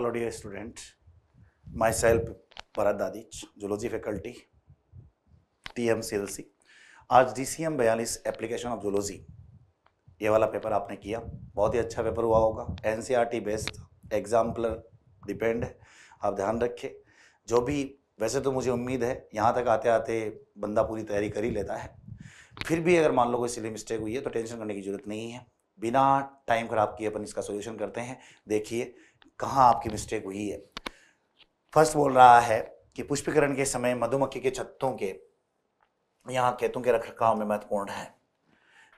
dear student my Bharat dear student, faculty T M C L C आज D C M बयालीस application of zoology ये वाला paper आपने किया बहुत ही अच्छा पेपर हुआ होगा N C R T based exemplar depend है आप ध्यान रखें जो भी वैसे तो मुझे उम्मीद है यहाँ तक आते आते बंदा पूरी तैयारी कर ही लेता है फिर भी अगर मान लो कोई सिली मिस्टेक हुई है तो टेंशन करने की जरूरत नहीं है बिना टाइम खराब किए अपन इसका सोल्यूशन करते हैं देखिए कहाँ आपकी मिस्टेक हुई है फर्स्ट बोल रहा है कि पुष्पीकरण के समय मधुमक्खी के छत्तों के यहाँ खेतों के रख रखाव में महत्वपूर्ण है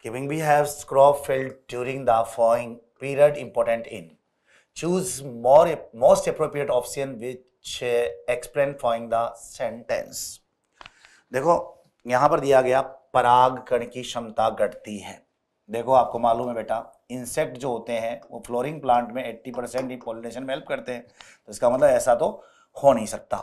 कि wing we have scrap failed during the following period important in choose more most appropriate option which explain following the sentence देखो यहाँ पर दिया गया पराग कण की क्षमता घटती है देखो आपको मालूम है बेटा इंसेक्ट जो होते हैं वो फ्लोरिंग प्लांट में 80 परसेंट ही पॉलिनेशन में हेल्प करते हैं तो इसका मतलब ऐसा तो हो नहीं सकता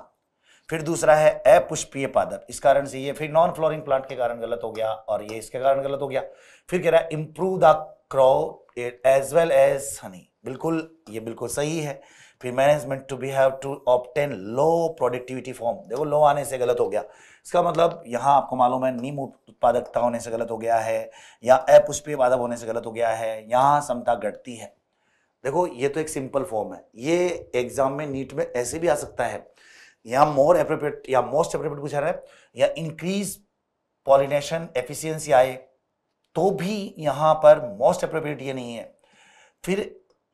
फिर दूसरा है अपुष्पीय पादप इस कारण से ये फिर नॉन फ्लोरिंग प्लांट के कारण गलत हो गया और ये इसके कारण गलत हो गया फिर कह रहा है improve the crop as well as honey बिल्कुल ये बिल्कुल सही है फिर management to be have to obtain low productivity farm देखो लो आने से गलत हो गया इसका मतलब यहाँ आपको मालूम है नीम उत्पादकता होने से गलत हो गया है या अपुष्पीय पादप होने से गलत हो गया है यहाँ समता घटती है देखो ये तो एक सिंपल फॉर्म है ये एग्जाम में नीट में ऐसे भी आ सकता है या मोर एप्रोप्रिएट या मोस्ट एप्रोप्रिएट पूछा रहा है या इंक्रीज पॉलिनेशन एफिशियंसी आए तो भी यहाँ पर मोस्ट अप्रोप्रिएट ये नहीं है फिर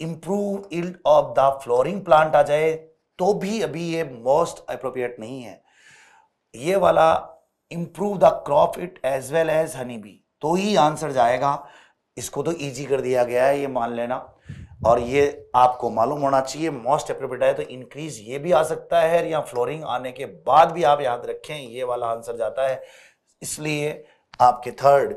improve yield of the flowering plant आ जाए तो भी अभी ये मोस्ट अप्रोप्रिएट नहीं है ये वाला improve the crop it as well as honey bee तो ही आंसर जाएगा इसको तो इजी कर दिया गया है ये मान लेना और ये आपको मालूम होना चाहिए मोस्ट अप्रोप्रेट है तो इंक्रीज ये भी आ सकता है या फ्लोरिंग आने के बाद भी आप याद रखें ये वाला आंसर जाता है इसलिए आपके थर्ड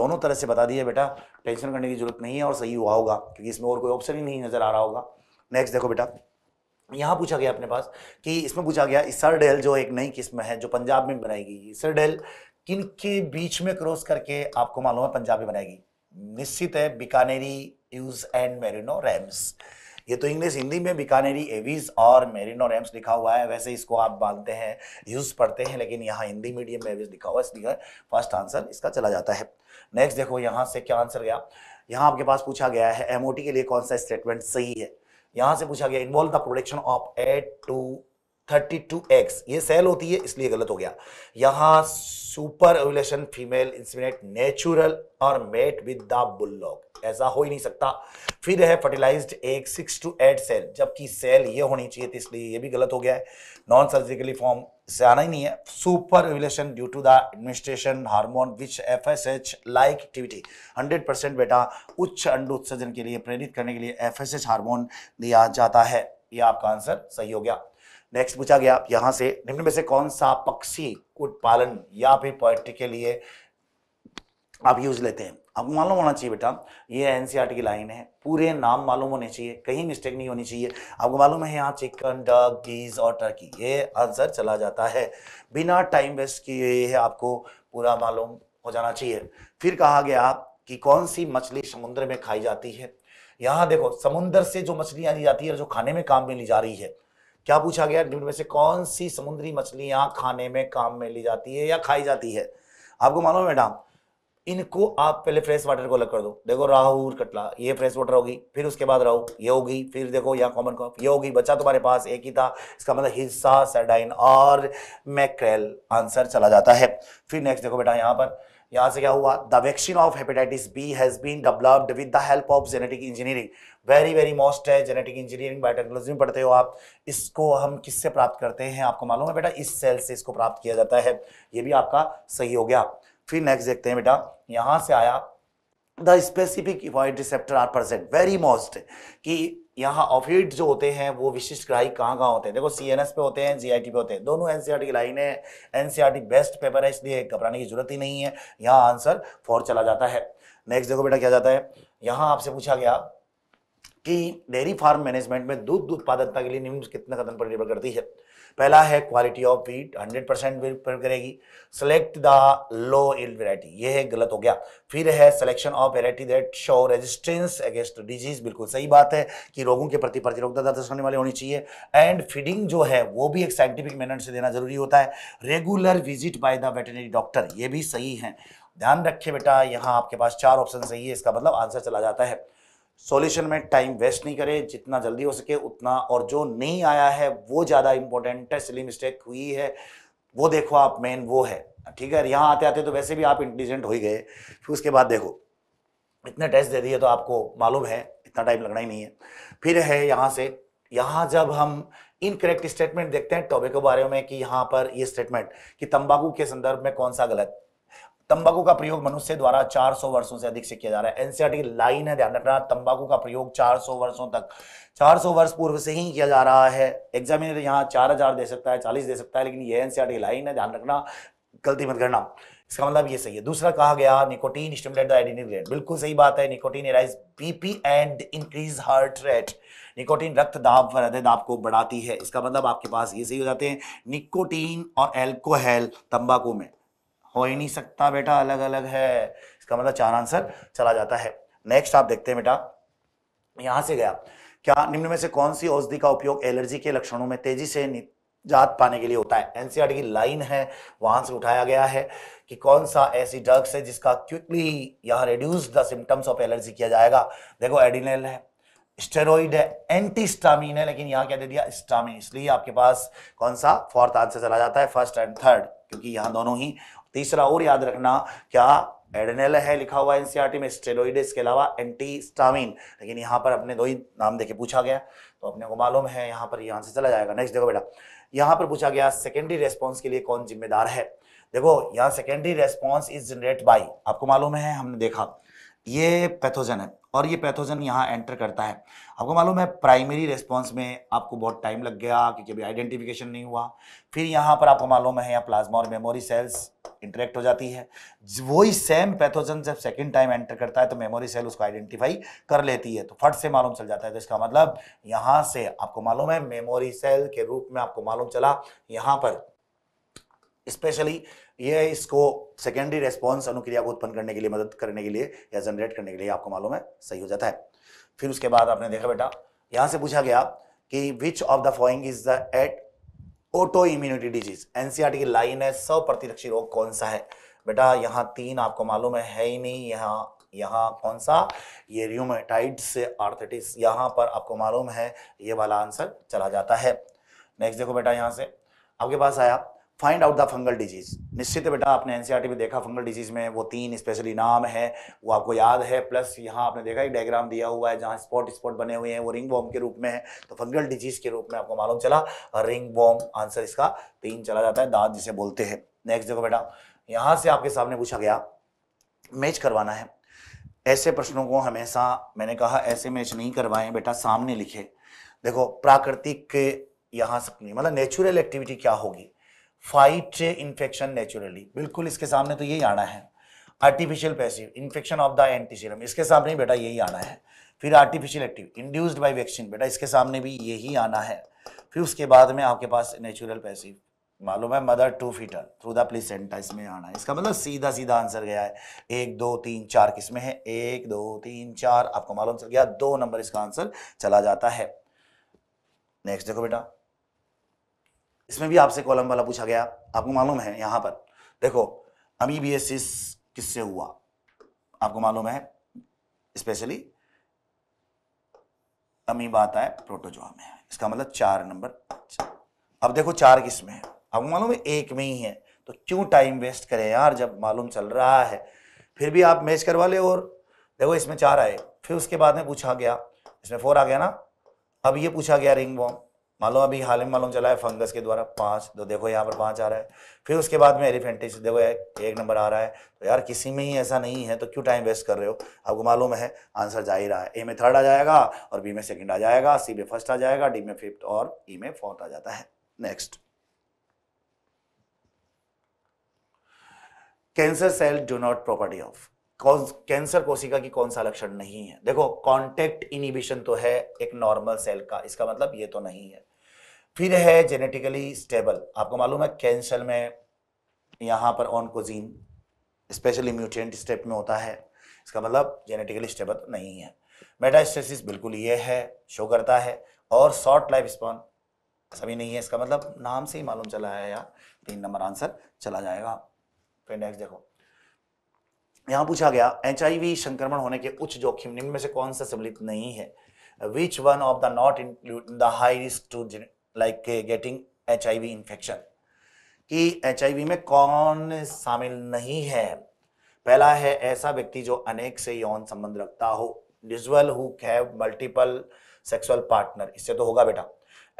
दोनों तरह से बता दिए बेटा टेंशन करने की जरूरत नहीं है और सही हुआ होगा क्योंकि इसमें और कोई ऑप्शन ही नहीं नज़र आ रहा होगा नेक्स्ट देखो बेटा यहाँ पूछा गया अपने पास कि इसमें पूछा गया इसर डेल जो एक नई किस्म है जो पंजाब में बनाई गई इसर डेल किन के बीच में क्रॉस करके आपको मालूम है पंजाब में बनाएगी निश्चित है Bikaneri ewes and merino rams ये तो इंग्लिश हिंदी में बीकानेरी एवीज और मेरिनो रैम्स लिखा हुआ है वैसे इसको आप मानते हैं यूज पढ़ते हैं लेकिन यहाँ हिंदी मीडियम में एवीज लिखा हुआ है इसलिए फर्स्ट आंसर इसका चला जाता है नेक्स्ट देखो यहाँ से क्या आंसर गया यहाँ आपके पास पूछा गया है एमओटी के लिए कौन सा स्टेटमेंट सही है यहां से पूछा गया involve the production of eight to thirty two x ये सेल होती है इसलिए गलत हो गया यहाँ superovulation female inseminate natural और मेट विद द बुल्लॉक ऐसा हो ही नहीं सकता फिर है फर्टिलाइज्ड एक सिक्स टू एट सेल जबकि सेल ये होनी चाहिए थी इसलिए ये भी गलत हो गया है नॉन सर्जिकली फॉर्म से आना ही नहीं है superovulation due to the administration hormone which F S H like activity hundred percent बेटा उच्च अंड उत्सर्जन के लिए प्रेरित करने के लिए एफ एस एच हार्मोन दिया जाता है ये आपका आंसर सही हो गया नेक्स्ट पूछा गया यहाँ से निम्न में से कौन सा पक्षी कुट पालन या फिर पोएट्री के लिए आप यूज लेते हैं आपको मालूम होना चाहिए बेटा ये एनसीआर e की लाइन है पूरे नाम मालूम होने चाहिए कहीं मिस्टेक नहीं होनी चाहिए आपको मालूम है यहाँ चिकन डग गीज और टर्की ये आंसर चला जाता है बिना टाइम वेस्ट किए ये आपको पूरा मालूम हो जाना चाहिए फिर कहा गया कि कौन सी मछली समुद्र में खाई जाती है यहाँ देखो समुद्र से जो मछलियाँ ली जाती है जो खाने में काम में ली जा रही है क्या पूछा गया निम्न में से कौन सी समुद्री मछलियां खाने में काम में ली जाती है या खाई जाती है आपको मालूम है मैडम इनको आप पहले फ्रेश वाटर को अलग कर दो देखो राहु कटला ये फ्रेश वाटर होगी फिर उसके बाद राहु ये होगी फिर देखो यहाँ कॉमन कॉफ ये होगी बच्चा तुम्हारे पास एक ही था इसका मतलब हिस्सा सेडाइन और मैक्रेल आंसर चला जाता है फिर नेक्स्ट देखो बेटा यहाँ पर यहाँ से क्या हुआ the vaccine of hepatitis B has been developed with the help of genetic engineering very very most है जेनेटिक इंजीनियरिंग बायोटेक्नोलॉजी में पढ़ते हो आप इसको हम किससे प्राप्त करते हैं आपको मालूम है बेटा इस सेल से इसको प्राप्त किया जाता है ये भी आपका सही हो गया फिर नेक्स्ट देखते हैं बेटा यहाँ से आया the specific avoid receptor are present very most कि यहाँ ऑफिड जो होते हैं वो विशिष्ट ग्राही कहाँ कहाँ होते हैं देखो सी एन एस पे होते हैं जी आई टी पे होते हैं दोनों एन सी आर टी की लाइन है N C R T best paper है इसलिए घबराने की जरूरत ही नहीं है यहाँ आंसर फोर चला जाता है नेक्स्ट देखो बेटा क्या जाता है यहाँ आपसे पूछा गया कि डेयरी फार्म मैनेजमेंट में दूध उत्पादकता के लिए निम्न कितना कदम पर निर्भर करती है पहला है क्वालिटी ऑफ वीट 100 परसेंट करेगी select the low yield variety ये है गलत हो गया फिर है selection of variety that show resistance against disease बिल्कुल सही बात है कि रोगों के प्रति प्रतिरोधता दर्ज करने वाली होनी चाहिए एंड फीडिंग जो है वो भी एक साइंटिफिक मैनर से देना जरूरी होता है regular visit by the veterinary doctor ये भी सही है ध्यान रखिए बेटा यहाँ आपके पास चार ऑप्शन सही है इसका मतलब आंसर चला जाता है सॉल्यूशन में टाइम वेस्ट नहीं करें जितना जल्दी हो सके उतना और जो नहीं आया है वो ज़्यादा इंपॉर्टेंट है सिली मिस्टेक हुई है वो देखो आप मेन वो है ठीक है यहाँ आते आते तो वैसे भी आप इंटेलिजेंट हो ही गए फिर उसके बाद देखो इतने टेस्ट दे दिए तो आपको मालूम है इतना टाइम लगना ही नहीं है फिर है यहाँ से यहाँ जब हम इनकरेक्ट स्टेटमेंट देखते हैं टॉपिक के बारे में कि यहाँ पर ये यह स्टेटमेंट कि तंबाकू के संदर्भ में कौन सा गलत तंबाकू का प्रयोग मनुष्य द्वारा 400 वर्षों से अधिक से किया जा रहा है एनसीआर e की लाइन है ध्यान रखना तंबाकू का प्रयोग 400 वर्षों तक 400 वर्ष पूर्व से ही किया जा रहा है एग्जामिनर यहाँ चार हजार दे सकता है चालीस दे सकता है लेकिन ये एनसीआर e की लाइन है ध्यान रखना गलती मत करना इसका मतलब ये सही है दूसरा कहा गया निकोटीन स्टमलेट बिल्कुल सही बात है nicotine arise BP and increase heart rate nicotine रक्त दाब हृदय दाब को बढ़ाती है इसका मतलब आपके पास ये सही हो जाते हैं निकोटीन और एल्कोहल तंबाकू में हो ही नहीं सकता बेटा अलग अलग है इसका मतलब चार आंसर चला जाता है नेक्स्ट आप देखते हैं बेटा यहां से गया क्या निम्न में से कौन सी औषधि का उपयोग एलर्जी के लक्षणों में तेजी से जात पाने के लिए होता है एनसीआर e की लाइन है वहां से उठाया गया है कि कौन सा ऐसी ड्रग्स है जिसका क्विकली यहाँ reduce the symptoms of allergy किया जाएगा देखो एडिनल है स्टेरॉइड है एंटी स्टामिन है लेकिन यहाँ क्या दे दिया स्टामिन इसलिए आपके पास कौन सा फोर्थ आंसर चला जाता है फर्स्ट एंड थर्ड क्योंकि यहाँ दोनों ही तीसरा और याद रखना क्या एडनेल है लिखा हुआ एनसीईआरटी में स्टेरोइडेस के अलावा एंटी स्टामिन लेकिन यहाँ पर अपने दो ही नाम देके पूछा गया तो अपने को मालूम है यहाँ पर यहाँ से चला जाएगा नेक्स्ट देखो बेटा यहाँ पर पूछा गया सेकेंडरी रेस्पॉन्स के लिए कौन जिम्मेदार है देखो यहाँ secondary response is generate by आपको मालूम है हमने देखा ये पैथोजन है और ये पैथोजन यहाँ एंटर करता है आपको मालूम है प्राइमरी रेस्पॉन्स में आपको बहुत टाइम लग गया क्योंकि अभी आइडेंटिफिकेशन नहीं हुआ फिर यहाँ पर आपको मालूम है यहाँ प्लाज्मा और मेमोरी सेल्स इंटरेक्ट हो जाती है वही सेम पैथोजन जब सेकेंड टाइम एंटर करता है तो मेमोरी सेल उसको आइडेंटिफाई कर लेती है तो फट से मालूम चल जाता है तो इसका मतलब यहाँ से आपको मालूम है मेमोरी सेल के रूप में आपको मालूम चला यहाँ पर स्पेशली ये इसको सेकेंडरी रेस्पॉन्स अनुक्रिया को उत्पन्न करने के लिए मदद करने के लिए या जनरेट करने के लिए आपको मालूम है सही हो जाता है फिर उसके बाद आपने देखा बेटा यहाँ से पूछा गया कि which of the following is the at autoimmunity disease NCR की लाइन है सौ प्रतिरक्षी रोग कौन सा है बेटा यहाँ तीन आपको मालूम है, है ही नहीं यहाँ यहाँ कौन सा ये र्यूमेटाइड से आर्थेटिस यहाँ पर आपको मालूम है ये वाला आंसर चला जाता है नेक्स्ट देखो बेटा यहाँ से आपके पास आया find out the fungal disease निश्चित बेटा आपने एनसीईआरटी e में देखा फंगल डिजीज़ में वो तीन स्पेशली नाम है वो आपको याद है प्लस यहाँ आपने देखा एक डायग्राम दिया हुआ है जहाँ स्पॉट स्पॉट बने हुए हैं वो रिंग बॉम के रूप में है तो फंगल डिजीज़ के रूप में आपको मालूम चला रिंग बॉम आंसर इसका तीन चला जाता है दांत जिसे बोलते हैं नेक्स्ट देखो बेटा यहाँ से आपके सामने पूछा गया मैच करवाना है ऐसे प्रश्नों को हमेशा मैंने कहा ऐसे मैच नहीं करवाएं बेटा सामने लिखे देखो प्राकृतिक यहाँ सब मतलब नेचुरल एक्टिविटी क्या होगी फाइट इन्फेक्शन नेचुरली बिल्कुल इसके सामने तो यही आना है artificial passive infection of the antiserum इसके सामने बेटा यही आना है फिर artificial active induced by vaccine बेटा इसके सामने भी यही आना है फिर उसके बाद में आपके पास नेचुरल पैसिव मालूम है mother to foetus through the placenta इसमें आना है इसका मतलब सीधा सीधा आंसर गया है एक दो तीन चार किसमें है एक दो तीन चार आपको मालूम चल गया दो नंबर इसका आंसर चला जाता है नेक्स्ट देखो बेटा इसमें भी आपसे कॉलम वाला पूछा गया आपको मालूम है यहां पर देखो अमी बी एस किससे हुआ आपको मालूम है स्पेशली अमीब आता है प्रोटोजोआ में इसका मतलब चार नंबर अब देखो चार किस में है आपको मालूम है एक में ही है तो क्यों टाइम वेस्ट करें यार जब मालूम चल रहा है फिर भी आप मैच करवा ले और देखो इसमें चार आए फिर उसके बाद में पूछा गया इसमें फोर आ गया ना अब ये पूछा गया रिंग बॉम मान लो अभी हाल में मालूम चला है फंगस के द्वारा पांच तो देखो यहाँ पर पांच आ रहा है फिर उसके बाद में एलिफेंटिस देखो एक नंबर आ रहा है तो यार किसी में ही ऐसा नहीं है तो क्यों टाइम वेस्ट कर रहे हो आपको मालूम है आंसर जा ही रहा है ए में थर्ड आ जाएगा और बी में सेकंड आ जाएगा सी में फर्स्ट आ जाएगा डी में फिफ्थ और ई e में फोर्थ आ जाता है next cancer cell do not property of कौन कैंसर कोशिका की कौन सा लक्षण नहीं है देखो कांटेक्ट इनिबिशन तो है एक नॉर्मल सेल का इसका मतलब ये तो नहीं है फिर है जेनेटिकली स्टेबल आपको मालूम है कैंसर में यहाँ पर ऑनकोजीन स्पेशली म्यूटेंट स्टेप में होता है इसका मतलब जेनेटिकली स्टेबल तो नहीं है मेटास्टेसिस बिल्कुल ये है शो करता है और शॉर्ट लाइफ स्पॉन सभी नहीं है इसका मतलब नाम से ही मालूम चला है यार तीन नंबर आंसर चला जाएगा फिर नेक्स्ट देखो यहाँ पूछा गया एच संक्रमण होने के उच्च जोखिम निम्न में से कौन सा सम्मिलित नहीं है which one of the not include the high risk to like getting H infection कि एच में कौन शामिल नहीं है पहला है ऐसा व्यक्ति जो अनेक से यौन संबंध रखता हो डिजुअल who have multiple sexual partner इससे तो होगा बेटा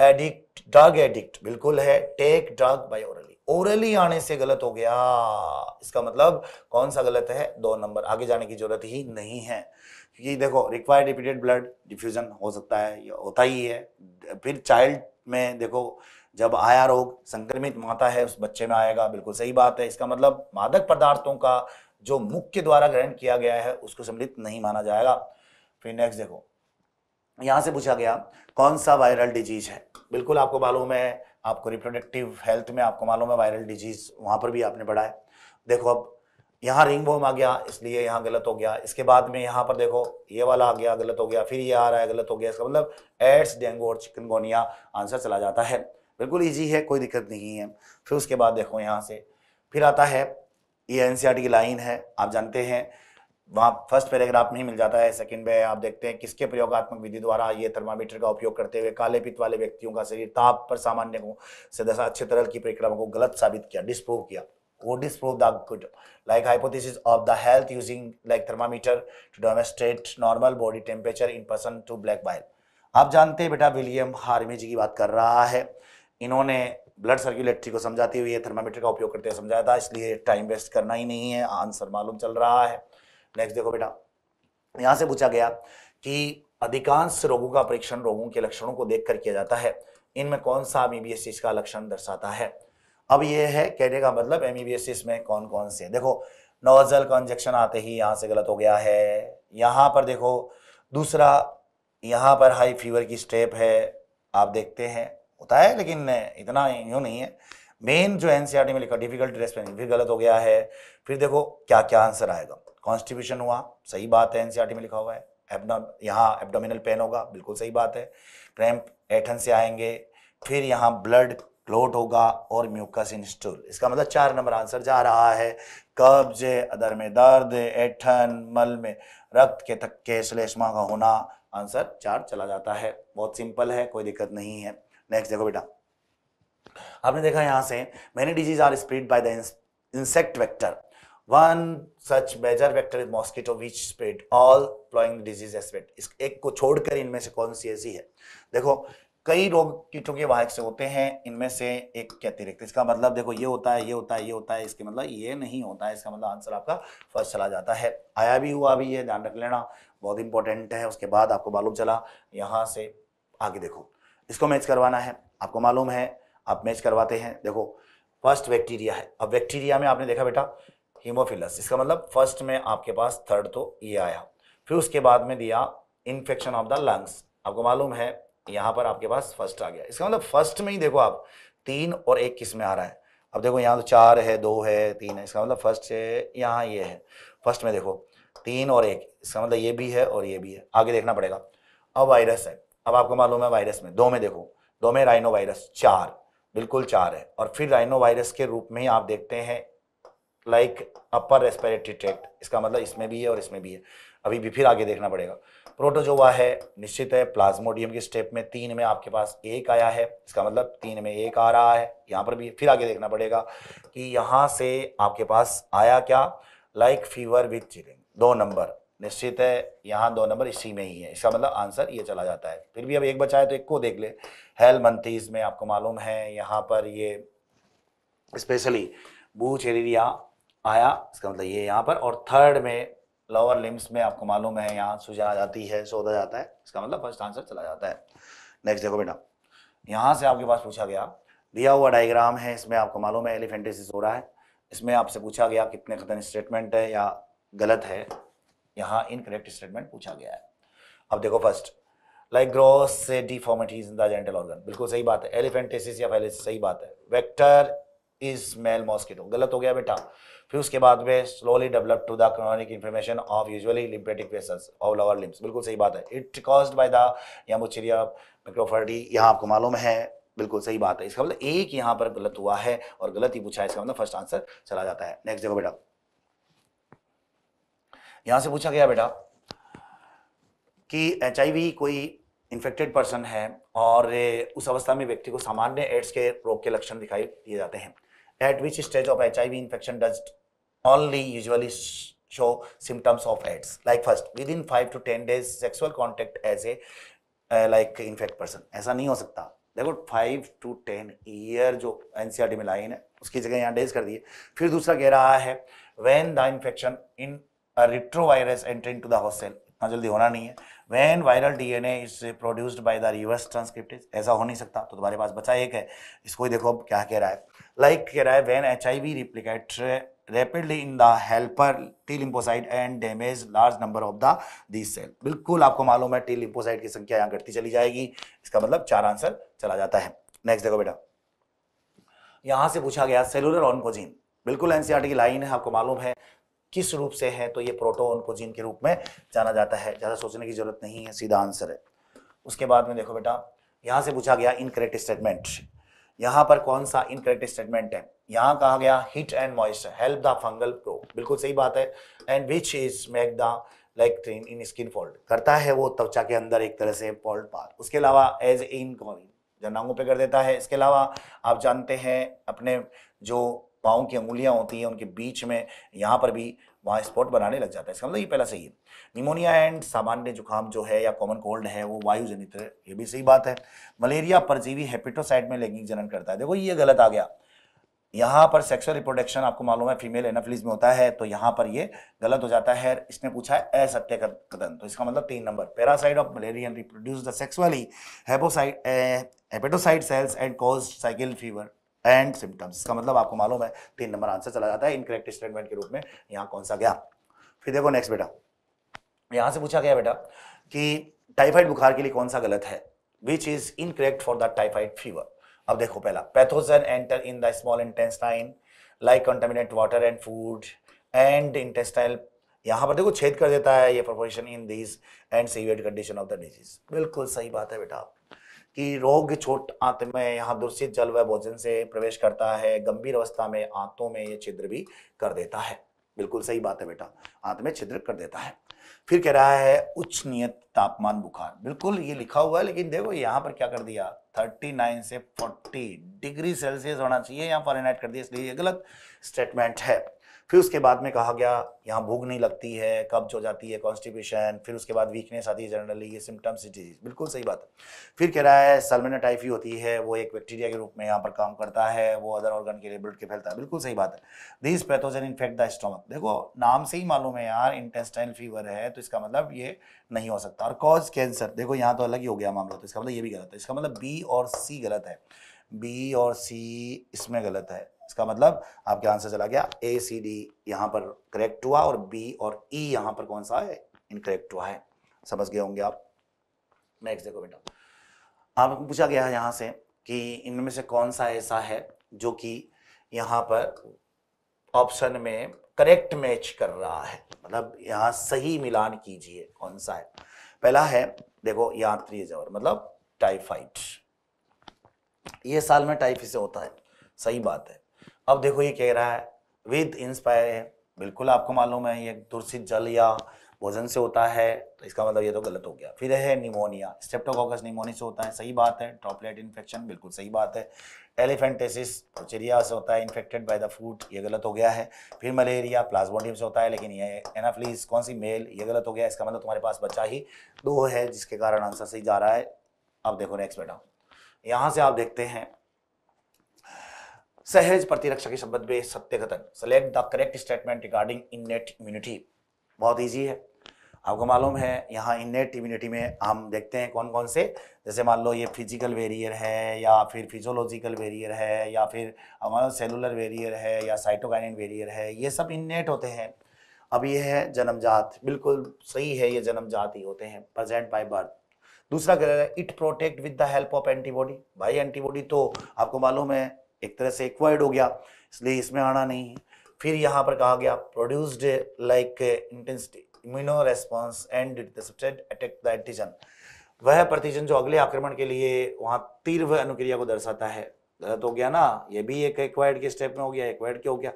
एडिक्ट ड्रग एडिक्ट बिल्कुल है take drug by orally orally आने से गलत हो गया इसका मतलब कौन सा गलत है दो नंबर आगे जाने की जरूरत ही नहीं है क्योंकि देखो रिक्वायर्ड रिपीटेड ब्लड डिफ्यूजन हो सकता है या होता ही है फिर चाइल्ड में देखो जब आया रोग संक्रमित माता है उस बच्चे में आएगा बिल्कुल सही बात है इसका मतलब मादक पदार्थों का जो मुख के द्वारा ग्रहण किया गया है उसको सम्मिलित नहीं माना जाएगा फिर नेक्स्ट देखो यहाँ से पूछा गया कौन सा वायरल डिजीज है बिल्कुल आपको मालूम है आपको रिप्रोडक्टिव हेल्थ में आपको मालूम है वायरल डिजीज वहाँ पर भी आपने पढ़ा है देखो अब यहाँ रिंग बोम आ गया इसलिए यहाँ गलत हो गया इसके बाद में यहाँ पर देखो ये वाला आ गया गलत हो गया फिर ये आ रहा है गलत हो गया इसका मतलब एड्स डेंगू और चिकनगोनिया आंसर चला जाता है बिल्कुल ईजी है कोई दिक्कत नहीं है फिर उसके बाद देखो यहाँ से फिर आता है ये एन e की लाइन है आप जानते हैं वहाँ फर्स्ट पैराग्राफ में ही मिल जाता है सेकंड में आप देखते हैं किसके प्रयोगात्मक विधि द्वारा ये थर्मामीटर का उपयोग करते हुए काले पित्त वाले व्यक्तियों का शरीर ताप पर सामान्य को से दशा अच्छे तरल की परिक्रमा को गलत साबित किया डिस्प्रूव किया or disprove the good like hypothesis of the health using like thermometer to demonstrate normal body temperature in person to black bile आप जानते हैं बेटा विलियम हारमे जी की बात कर रहा है इन्होंने ब्लड सर्कुलेटरी को समझाते हुए थर्मामीटर का उपयोग करते हुए समझाया था इसलिए टाइम वेस्ट करना ही नहीं है आंसर मालूम चल रहा है नेक्स्ट देखो बेटा यहाँ से पूछा गया कि अधिकांश रोगों का परीक्षण रोगों के लक्षणों को देखकर किया जाता है इनमें कौन सा बीबीएस का लक्षण दर्शाता है अब ये है कहने का मतलब एम में कौन कौन से देखो नोजल का इंजेक्शन आते ही यहाँ से गलत हो गया है यहाँ पर देखो दूसरा यहाँ पर हाई फीवर की स्टेप है आप देखते हैं होता है लेकिन इतना यूँ नहीं है मेन जो एन e में लिखा डिफिकल्ट रेस्पेंस फिर गलत हो गया है फिर देखो क्या क्या आंसर आएगा कॉन्स्टिट्यूशन हुआ सही बात है एन e में लिखा हुआ है यहाँ एबडोमिनल पेन होगा बिल्कुल सही बात है क्रैम्प एठन से आएंगे फिर यहाँ ब्लड क्लोट होगा और म्यूकस इन स्टूल इसका मतलब चार नंबर आंसर जा रहा है कब्ज अदर में दर्द ऐठन मल में रक्त के थक्के श्लेष्मा का होना आंसर चार चला जाता है बहुत सिंपल है कोई दिक्कत नहीं है नेक्स्ट देखो बेटा आपने देखा यहां से many disease are spread by the insect vector one such major vector is mosquito which spread all following disease spread एक को छोड़कर इनमें से कौन सी ऐसी है देखो कई रोग कीटों के वाहक से होते हैं इनमें से एक के अतिरिक्त इसका मतलब देखो ये होता है ये होता है ये होता है इसके मतलब ये नहीं होता है इसका मतलब आंसर आपका फर्स्ट चला जाता है आया भी हुआ भी है ध्यान रख लेना बहुत इंपॉर्टेंट है उसके बाद आपको मालूम चला यहाँ से आगे देखो इसको मैच करवाना है आपको मालूम है आप मैच करवाते हैं देखो फर्स्ट बैक्टीरिया है अब बैक्टीरिया में आपने देखा बेटा हीमोफिलस इसका मतलब फर्स्ट में आपके पास थर्ड तो ये आया फिर उसके बाद में दिया इन्फेक्शन ऑफ द लंग्स आपको मालूम है यहाँ पर आपके पास फर्स्ट आ गया इसका मतलब फर्स्ट में ही देखो आप तीन और एक किस में आ रहा है अब देखो यहाँ तो चार है दो है तीन है इसका मतलब फर्स्ट है यहाँ ये है फर्स्ट में देखो तीन और एक इसका मतलब ये भी है और ये भी है आगे देखना पड़ेगा अब वायरस है अब आपको मालूम है वायरस में दो में देखो दो में राइनो वायरस चार बिल्कुल चार है और फिर राइनो वायरस के रूप में ही आप देखते हैं लाइक अपर रेस्पिरेटरी ट्रैक्ट इसका मतलब इसमें भी है और इसमें भी है अभी भी फिर आगे देखना पड़ेगा प्रोटोजोवा है निश्चित है प्लाज्मोडियम के स्टेप में तीन में आपके पास एक आया है इसका मतलब तीन में एक आ रहा है यहाँ पर भी फिर आगे देखना पड़ेगा कि यहाँ से आपके पास आया क्या लाइक फीवर विथ चिलिंग दो नंबर निश्चित है यहाँ दो नंबर इसी में ही है इसका मतलब आंसर ये चला जाता है फिर भी अब एक बचाए तो एक को देख ले हेल मंथीज में आपको मालूम है यहाँ पर ये स्पेशली बूच एरिया आया इसका मतलब ये यहाँ पर और थर्ड में लोअर लिम्स में आपको मालूम है यहाँ सुझा जाती है सोधा जाता है इसका मतलब फर्स्ट आंसर चला जाता है नेक्स्ट देखो बेटा यहाँ से आपके पास पूछा गया दिया हुआ डायग्राम है इसमें आपको मालूम है एलिफेंटेसिस हो रहा है इसमें आपसे पूछा गया कितने कथन स्टेटमेंट है या गलत है यहाँ इनकरेक्ट स्टेटमेंट पूछा गया है अब देखो फर्स्ट लाइक ग्रोस से deformities in the genital organ बिल्कुल सही बात है एलिफेंटेसिस या फैलिस सही बात है वेक्टर इज मेल मॉस्किटो गलत हो गया बेटा फिर उसके बाद में slowly develop to the chronic inflammation of usually lymphatic vessels all over limbs बिल्कुल सही बात है it cause by the Wuchereria मिक्रोफर्डी यहाँ आपको मालूम है बिल्कुल सही बात है इसका मतलब एक यहाँ पर गलत हुआ है और गलत ही पूछा है इसका मतलब फर्स्ट आंसर चला जाता है नेक्स्ट देखो बेटा यहाँ से पूछा गया बेटा कि एच कोई इन्फेक्टेड पर्सन है और उस अवस्था में व्यक्ति को सामान्य एड्स के रोग के लक्षण दिखाई दिए जाते हैं at which stage of H I V infection does only usually show symptoms of AIDS like first within five to ten days sexual contact as a like infect person ऐसा नहीं हो सकता देखो फाइव टू टेन ईयर जो N C R T में line है उसकी जगह यहाँ डेज कर दिए फिर दूसरा कह रहा है when the infection in retrovirus virus into the host cell इतना जल्दी होना नहीं है when viral D A is produced by the reverse transcriptase ऐसा हो नहीं सकता तो तुम्हारे पास बचा एक है इसको ही देखो अब क्या कह रहा है like when HIV replicates rapidly in the helper T lymphocyte and damage large number of the the cell बिल्कुल आपको मालूम है टी लिम्पोसाइट की संख्या यहाँ घटती चली जाएगी इसका मतलब चार आंसर चला जाता है नेक्स्ट देखो बेटा यहाँ से पूछा गया सेलुलर ऑनकोजीन बिल्कुल एनसीआर e की लाइन है आपको मालूम है किस रूप से है तो ये प्रोटो ऑनकोजीन के रूप में जाना जाता है ज़्यादा सोचने की जरूरत नहीं है सीधा आंसर है उसके बाद में देखो बेटा यहाँ से पूछा गया इनकरेक्ट स्टेटमेंट यहाँ पर कौन सा इनकरेक्ट स्टेटमेंट है यहाँ कहा गया heat and moisture help the fungal grow बिल्कुल सही बात है and which is make the like train in skin folds करता है वो त्वचा के अंदर एक तरह से फॉल्ट पार उसके अलावा एज इन कॉलिंग जनांगों पे कर देता है इसके अलावा आप जानते हैं अपने जो पाँव की अंगुलियाँ होती हैं उनके बीच में यहाँ पर भी वहाँ स्पॉट बनाने लग जाता है इसका मतलब ये पहला सही है निमोनिया एंड सामान्य जुकाम जो है या कॉमन कोल्ड है वो वायुजनित है ये भी सही बात है मलेरिया परजीवी हेपिटोसाइड में लैंगिक जनन करता है देखो ये गलत आ गया यहाँ पर सेक्सुअल रिप्रोडक्शन आपको मालूम है फीमेल एनाफिलिज में होता है तो यहाँ पर ये गलत हो जाता है इसने पूछा है असत्य कदन तो इसका मतलब तीन number parasite of malaria reproduce the sexually hepocyte hepatocyte cells and cause cycle fever and symptoms इसका मतलब आपको मालूम है तीन नंबर आंसर चला जाता है इनकरेक्ट स्टेटमेंट के रूप में यहाँ कौन सा गया फिर देखो नेक्स्ट बेटा यहाँ से पूछा गया बेटा कि टाइफाइड बुखार के लिए कौन सा गलत है which is incorrect for the typhoid fever अब देखो पहला pathogen enter in the small intestine like contaminate water and food and intestine यहाँ पर देखो छेद कर देता है ये proposition in this and severe condition of the disease बिल्कुल सही बात है बेटा कि रोग छोट आंत में यहाँ दूषित जल व भोजन से प्रवेश करता है गंभीर अवस्था में आंतों में ये छिद्र भी कर देता है बिल्कुल सही बात है बेटा आंत में छिद्र कर देता है फिर कह रहा है उच्च नियत तापमान बुखार बिल्कुल ये लिखा हुआ है लेकिन देखो यहाँ पर क्या कर दिया 39 से 40 डिग्री सेल्सियस होना चाहिए यहाँ फॉरनहाइट कर दिया इसलिए ये गलत स्टेटमेंट है फिर उसके बाद में कहा गया यहाँ भूख नहीं लगती है कब्ज हो जाती है कॉन्स्टिपेशन फिर उसके बाद वीकनेस आती है जनरली ये सिम्टम्स डिजीज बिल्कुल सही बात है फिर कह रहा है सलमेना टाइफी होती है वो एक बैक्टीरिया के रूप में यहाँ पर काम करता है वो अदर ऑर्गन के लिए ब्लड के फैलता है बिल्कुल सही बात है this pathogen infect the stomach देखो नाम से ही मालूम है यार इंटेस्टाइन फीवर है तो इसका मतलब ये नहीं हो सकता और कॉज कैंसर देखो यहाँ तो अलग ही हो गया मामला तो इसका मतलब ये भी गलत है इसका मतलब बी और सी गलत है बी और सी इसमें गलत है इसका मतलब आपके आंसर चला गया ए सी डी यहाँ पर करेक्ट हुआ और बी और ई e यहाँ पर कौन सा है इनकरेक्ट हुआ है समझ गए होंगे आप नेक्स्ट देखो बेटा आपको पूछा गया यहां यहाँ से कि इनमें से कौन सा ऐसा है जो कि यहाँ पर ऑप्शन में करेक्ट मैच कर रहा है मतलब यहाँ सही मिलान कीजिए कौन सा है पहला है देखो यात्री जवर मतलब टाइफाइड ये साल में टाइफ इसे होता है सही बात है अब देखो ये कह रहा है विद इंस्पायर बिल्कुल आपको मालूम है ये दूषित जल या भोजन से होता है तो इसका मतलब ये तो गलत हो गया फिर है निमोनिया स्टेप्टोकोकस निमोनिया से होता है सही बात है ड्रॉपलेट इन्फेक्शन बिल्कुल सही बात है एलिफेंटेसिस पोचेरिया से होता है इन्फेक्टेड बाय द फूड ये गलत हो गया है फिर मलेरिया प्लाज्मोडियम से होता है लेकिन ये एनाफ्लीज कौन सी मेल ये गलत हो गया इसका मतलब तुम्हारे पास बच्चा ही दो है जिसके कारण आंसर सही जा रहा है अब देखो नेक्स्ट बेटा यहाँ से आप देखते हैं सहज प्रतिरक्षा के संबंध में सत्यकथन select the correct statement regarding innate immunity बहुत ईजी है आपको मालूम है यहाँ इननेट इम्यूनिटी में हम देखते हैं कौन कौन से जैसे मान लो ये फिजिकल वेरियर है या फिर फिजोलॉजिकल वेरियर है या फिर हमारा सेलुलर वेरियर है या साइटोकाइन वेरियर है ये सब इननेट होते हैं अब ये है जन्मजात बिल्कुल सही है ये जन्मजात ही होते हैं प्रजेंट बाई बर्थ दूसरा कह रहा है it protect with the help of antibody भाई एंटीबॉडी तो आपको मालूम है एक तरह से एक्वायर्ड हो गया इसलिए इसमें आना नहीं है फिर यहाँ पर कहा गया produced like intensity immuno response and the attack the antigen वह प्रतिजन जो अगले आक्रमण के लिए वहाँ तीव्र अनुक्रिया को दर्शाता है गलत हो गया ना ये भी एक एक्वायर्ड के स्टेप में हो गया एक्वायर्ड के हो गया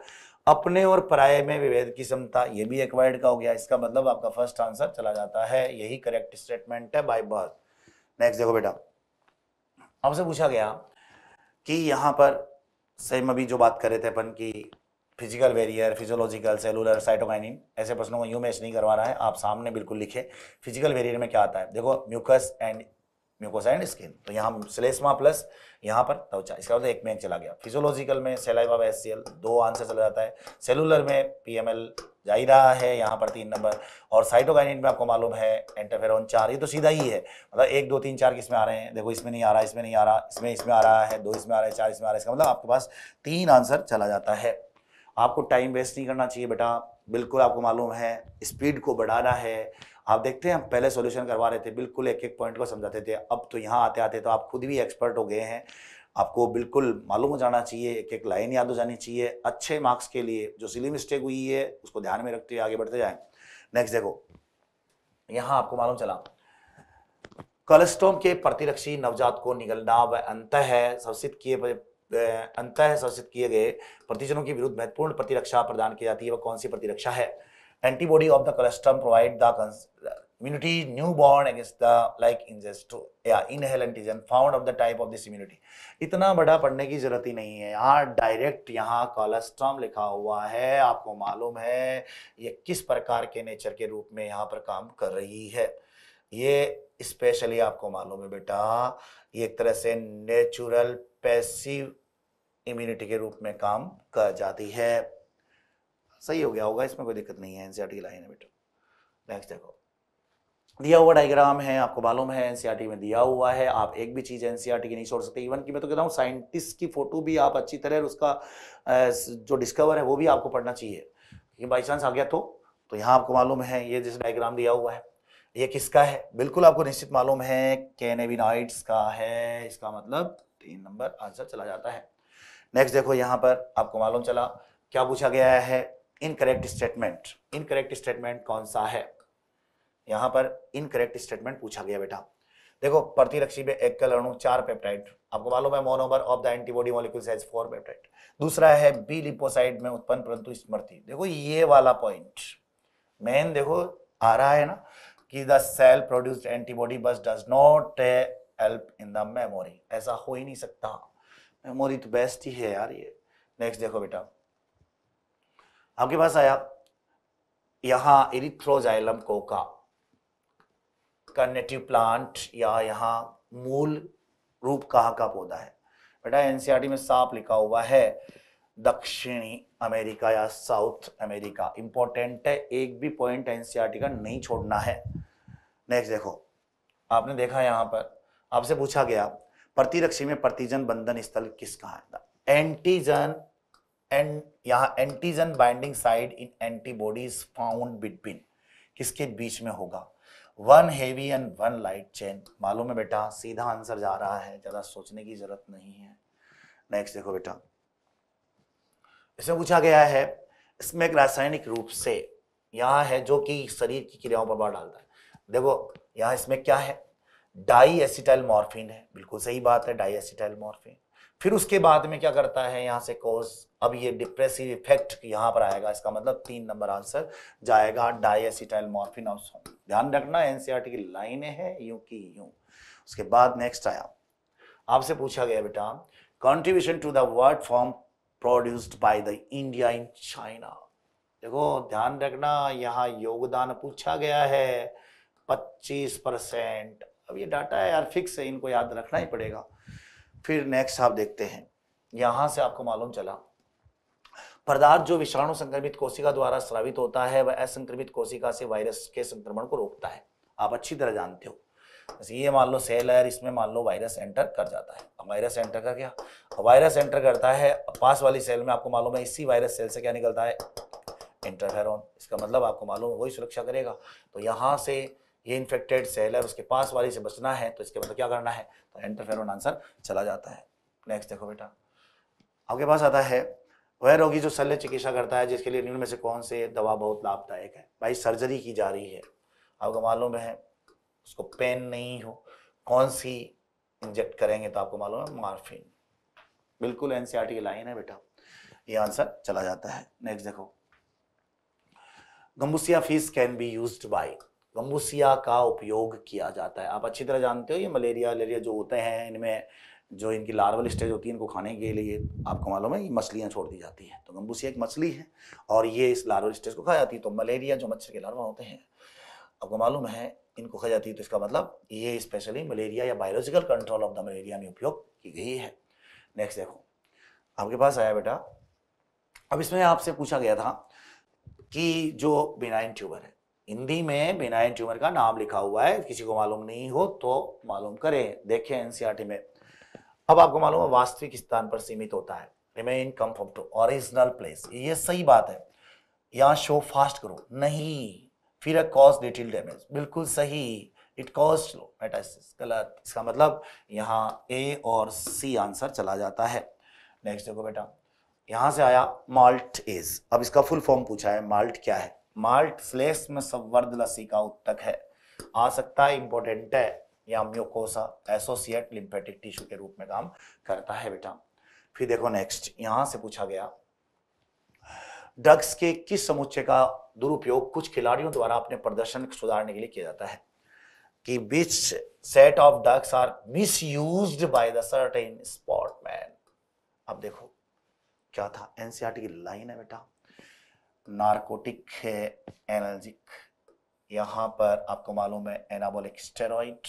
अपने और पराये में विभेद की क्षमता ये भी एक्वायर्ड का हो गया इसका मतलब आपका फर्स्ट आंसर चला जाता है यही करेक्ट स्टेटमेंट है बाय बर्थ नेक्स्ट देखो बेटा आपसे पूछा गया कि यहाँ पर सेम अभी जो बात कर रहे थे अपन की physical barrier physiological cellular cytokinin ऐसे प्रश्नों को यूँ मैच नहीं करवाना है आप सामने बिल्कुल लिखे फिजिकल वेरियर में क्या आता है देखो mucus and mucous and skin तो यहाँ सिलेस्मा प्लस यहाँ पर त्वचा इसका मतलब एक मैच चला गया फिजियोलॉजिकल में सेलाइवा एस सी एल दो आंसर चला जाता है सेलुलर में पी एम एल जा ही रहा है यहाँ पर तीन नंबर और साइटोकाइनिन में आपको मालूम है एंटाफेरोन चार ये तो सीधा ही है मतलब एक दो तीन चार किसमें आ रहे हैं देखो इसमें नहीं आ रहा इसमें नहीं आ रहा इसमें इसमें आ रहा है दो इसमें आ रहा है चार इसमें आ रहा है इसका मतलब आपके पास तीन आंसर चला जाता है आपको टाइम वेस्ट नहीं करना चाहिए बेटा बिल्कुल आपको मालूम है स्पीड को बढ़ाना है आप देखते हैं हम पहले सॉल्यूशन करवा रहे थे बिल्कुल एक एक पॉइंट को समझाते थे अब तो यहाँ आते आते तो आप खुद भी एक्सपर्ट हो गए हैं आपको बिल्कुल मालूम हो जाना चाहिए एक एक लाइन याद हो जानी चाहिए अच्छे मार्क्स के लिए जो सिली मिस्टेक हुई है उसको ध्यान में रखते हुए आगे बढ़ते जाए नेक्स्ट देखो यहां आपको मालूम चला कोलेस्ट्रोम के प्रतिरक्षी नवजात को निगलना व अंत है सवसित किए अंत सवसित किए गए प्रतिजनों के विरुद्ध महत्वपूर्ण प्रतिरक्षा प्रदान की जाती है वह कौन सी प्रतिरक्षा है antibody of the colostrum provide the immunity newborn against the like ingest to या inhalant is found of the type of this immunity इतना बड़ा पढ़ने की जरूरत ही नहीं है यहाँ डायरेक्ट यहाँ कॉलेस्ट्रॉम लिखा हुआ है आपको मालूम है ये किस प्रकार के नेचर के रूप में यहाँ पर काम कर रही है ये स्पेशली आपको मालूम है बेटा ये एक तरह से नेचुरल पैसिव इम्यूनिटी के रूप में काम कर जाती है सही हो गया होगा इसमें कोई दिक्कत नहीं है एनसीआर e की लाइन है बेटा नेक्स्ट देखो दिया हुआ डायग्राम है आपको मालूम है एनसीआरटी e में दिया हुआ है आप एक भी चीज़ एनसीआरटी e की नहीं छोड़ सकते इवन की मैं तो कहता हूँ साइंटिस्ट की फोटो भी आप अच्छी तरह उसका जो डिस्कवर है वो भी आपको पढ़ना चाहिए ये बाई चांस आ गया तो तो यहाँ आपको मालूम है ये जिस डायग्राम दिया हुआ है ये किसका है बिल्कुल आपको निश्चित मालूम है कैनेबिनॉइड्स का है इसका मतलब तीन नंबर आंसर चला जाता है नेक्स्ट देखो यहाँ पर आपको मालूम चला क्या पूछा गया है इनकरेक्ट स्टेटमेंट इनकरेक्ट स्टेटमेंट कौन सा है यहां पर इनकरेक्ट स्टेटमेंट पूछा गया बेटा देखो प्रतिरक्षी में एक कलरणु चार पेप्टाइड आपको मालूम है monomer of the antibody molecules has four peptide दूसरा है बी लिपोसाइड में उत्पन्न परंतु स्मृति देखो ये वाला पॉइंट मेन देखो आ रहा है ना कि द सेल प्रोड्यूस्ड एंटीबॉडी बस does not help in the memory ऐसा हो ही नहीं सकता मेमोरी तो बेस्ट ही है यार ये नेक्स्ट देखो बेटा आपके पास आया यहां इरिथ्रोजाइलम कोका का नेटिव प्लांट या यहाँ मूल रूप कहाँ का पौधा है बेटा एनसीईआरटी e में साफ लिखा हुआ है दक्षिणी अमेरिका या साउथ अमेरिका इंपॉर्टेंट है एक भी पॉइंट एनसीईआरटी e का नहीं छोड़ना है नेक्स्ट देखो आपने देखा यहाँ पर आपसे पूछा गया प्रतिरक्षी में प्रतिजन बंधन स्थल किस कहा एंटीजन एंड यहाँ antigen binding site in antibodies found between किसके बीच में होगा one heavy and one light chain मालूम है बेटा सीधा आंसर जा रहा है ज़्यादा सोचने की ज़रूरत नहीं है नेक्स्ट देखो बेटा इसमें पूछा गया है इसमें एक रासायनिक रूप से यहाँ है जो कि शरीर की क्रियाओं पर प्रभाव डालता है देखो यहाँ इसमें क्या है डाई एसिटाइल मॉर्फिन है बिल्कुल सही बात है डाई एसिटाइल मॉर्फिन फिर उसके बाद में क्या करता है यहाँ से कोस अब ये डिप्रेसिव इफेक्ट यहाँ पर आएगा इसका मतलब तीन नंबर आंसर जाएगा डाइसिटाइल मॉर्फिन ध्यान रखना एनसीईआरटी e की लाइनें हैं यूं की यूं उसके बाद नेक्स्ट आया आपसे पूछा गया बेटा contribution to the world farm produced by the India in China देखो ध्यान रखना यहाँ योगदान पूछा गया है 25 परसेंट अब ये डाटा है यार फिक्स है इनको याद रखना ही पड़ेगा फिर नेक्स्ट आप देखते हैं यहाँ से आपको मालूम चला पदार्थ जो विषाणु संक्रमित कोशिका द्वारा स्रावित होता है वह असंक्रमित कोशिका से वायरस के संक्रमण को रोकता है आप अच्छी तरह जानते हो बस ये मान लो सेल है इसमें मान लो वायरस एंटर कर जाता है अब वायरस एंटर कर गया वायरस एंटर करता है पास वाली सेल में आपको मालूम है इसी वायरस सेल से क्या निकलता है इंटरफेरॉन इसका मतलब आपको मालूम है वही सुरक्षा करेगा तो यहाँ से ये इन्फेक्टेड सेल है उसके पास वाली से बचना है तो इसके मतलब क्या करना है तो एंटरफेर आंसर चला जाता है नेक्स्ट देखो बेटा आपके पास आता है वह रोगी जो शल्य चिकित्सा करता है जिसके लिए निम्न में से कौन से दवा बहुत लाभदायक है भाई सर्जरी की जा रही है आपको मालूम है उसको पेन नहीं हो कौन सी इंजेक्ट करेंगे तो आपको मालूम है मार्फिन बिल्कुल एनसीआर की लाइन है बेटा ये आंसर चला जाता है नेक्स्ट देखो gambusia fish can be use by gambusia का उपयोग किया जाता है आप अच्छी तरह जानते हो ये मलेरिया वलेरिया जो होते हैं इनमें जो इनकी लार्वल स्टेज होती है इनको खाने के लिए आपको मालूम है ये मछलियाँ छोड़ दी जाती हैं तो गंगूसिया एक मछली है और ये इस लार्वल स्टेज को खा जाती है तो मलेरिया जो मच्छर के लार्वा होते हैं आपको मालूम है इनको खा जाती है तो इसका मतलब ये स्पेशली मलेरिया या biological control of the malaria में उपयोग की गई है नेक्स्ट देखो आपके पास आया बेटा अब इसमें आपसे पूछा गया था कि जो बिनाइन ट्यूबर है हिंदी में विनायक ट्यूमर का नाम लिखा हुआ है किसी को मालूम नहीं हो तो मालूम करें देखें एनसीआरटी में अब आपको मालूम है वास्तविक स्थान पर सीमित होता है remain confined to original place ये सही बात है यहाँ शो फास्ट करो नहीं फिर अ कॉज डिटेल डैमेज बिल्कुल सही इट कॉज लो मेटासिस गलत इसका मतलब यहाँ ए और सी आंसर चला जाता है नेक्स्ट देखो बेटा यहाँ से आया माल्ट इज अब इसका फुल फॉर्म पूछा है माल्ट क्या है माल्ट में संवर्ध लसी का उत्तक है आ सकता है इंपोर्टेंट है या म्यूकोसा एसोसिएट लिम्फेटिक टिश्यू के रूप में काम करता है बेटा फिर देखो नेक्स्ट यहां से पूछा गया ड्रग्स के किस समुच्चय का दुरुपयोग कुछ खिलाड़ियों द्वारा अपने प्रदर्शन सुधारने के लिए किया जाता है कि which set of drugs are misuse by the certain sportsman अब देखो क्या था एनसीआर e की लाइन है बेटा नारकोटिक है एनर्जिक यहाँ पर आपको मालूम है एनाबोलिक स्टेरॉइड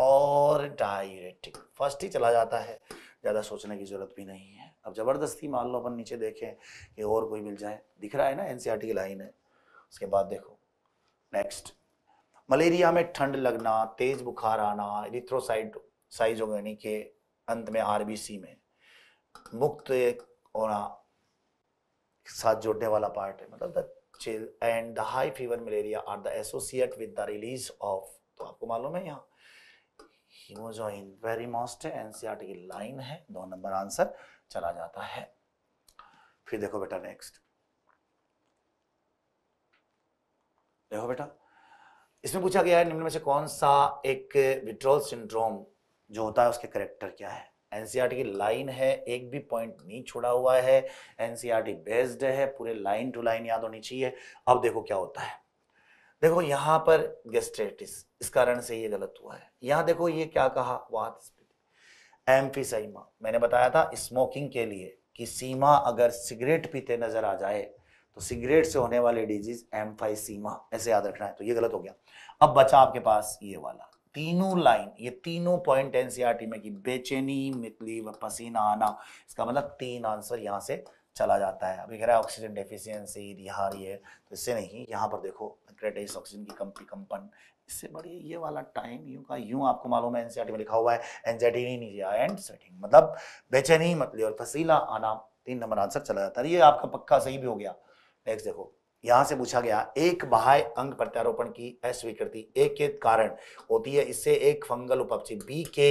और डायरेटिक फर्स्ट ही चला जाता है ज़्यादा सोचने की ज़रूरत भी नहीं है अब ज़बरदस्ती मान लो अपन नीचे देखें कि और कोई मिल जाए दिख रहा है ना एन की लाइन है उसके बाद देखो नेक्स्ट मलेरिया में ठंड लगना तेज़ बुखार आना इरिथ्रोसाइड साइज हो यानी के अंत में आरबीसी में मुक्त होना साथ जोड़ने वाला पार्ट है मतलब the chill and the high fever malaria are the associate with the release of तो आपको मालूम है यहाँ हीमोजोइन वेरी मोस्ट है एनसीईआरटी की लाइन है दो नंबर आंसर चला जाता है फिर देखो बेटा नेक्स्ट देखो बेटा इसमें पूछा गया है निम्न में से कौन सा एक विड्रॉल सिंड्रोम जो होता है उसके करेक्टर क्या है एनसीईआरटी की लाइन है एक भी पॉइंट नहीं छोड़ा हुआ है एनसीईआरटी बेस्ड है पूरे लाइन टू लाइन याद होनी चाहिए अब देखो क्या होता है देखो यहाँ पर गेस्ट्रेटिस इस कारण से ये गलत हुआ है यहाँ देखो ये क्या कहा वात एम्फीसाइमा मैंने बताया था स्मोकिंग के लिए कि सीमा अगर सिगरेट पीते नजर आ जाए तो सिगरेट से होने वाले डिजीज एम्फाइसीमा ऐसे याद रखना है तो ये गलत हो गया अब बचा आपके पास ये वाला तीनों लाइन ये तीनों पॉइंट एनसीईआरटी e में की बेचैनी मितली व पसीना आना इसका मतलब तीन आंसर यहाँ से चला जाता है अभी कह रहा है ऑक्सीजन डेफिशिएंसी यहाँ ये तो इससे नहीं यहाँ पर देखो क्रेटाइस ऑक्सीजन की कंपी कंपन इससे बढ़िया ये वाला टाइम यू का यूं आपको मालूम है एनसीआरटी e में लिखा हुआ है एनजाइटी नहीं नीचे एंड सेटिंग मतलब बेचैनी मतली और फसीला आना तीन नंबर आंसर चला जाता है ये आपका पक्का सही भी हो गया नेक्स्ट देखो यहां से पूछा गया एक बाह्य अंग प्रत्यारोपण की अस्वीकृति एक के कारण होती है इससे एक फंगल उपपक्षी बी के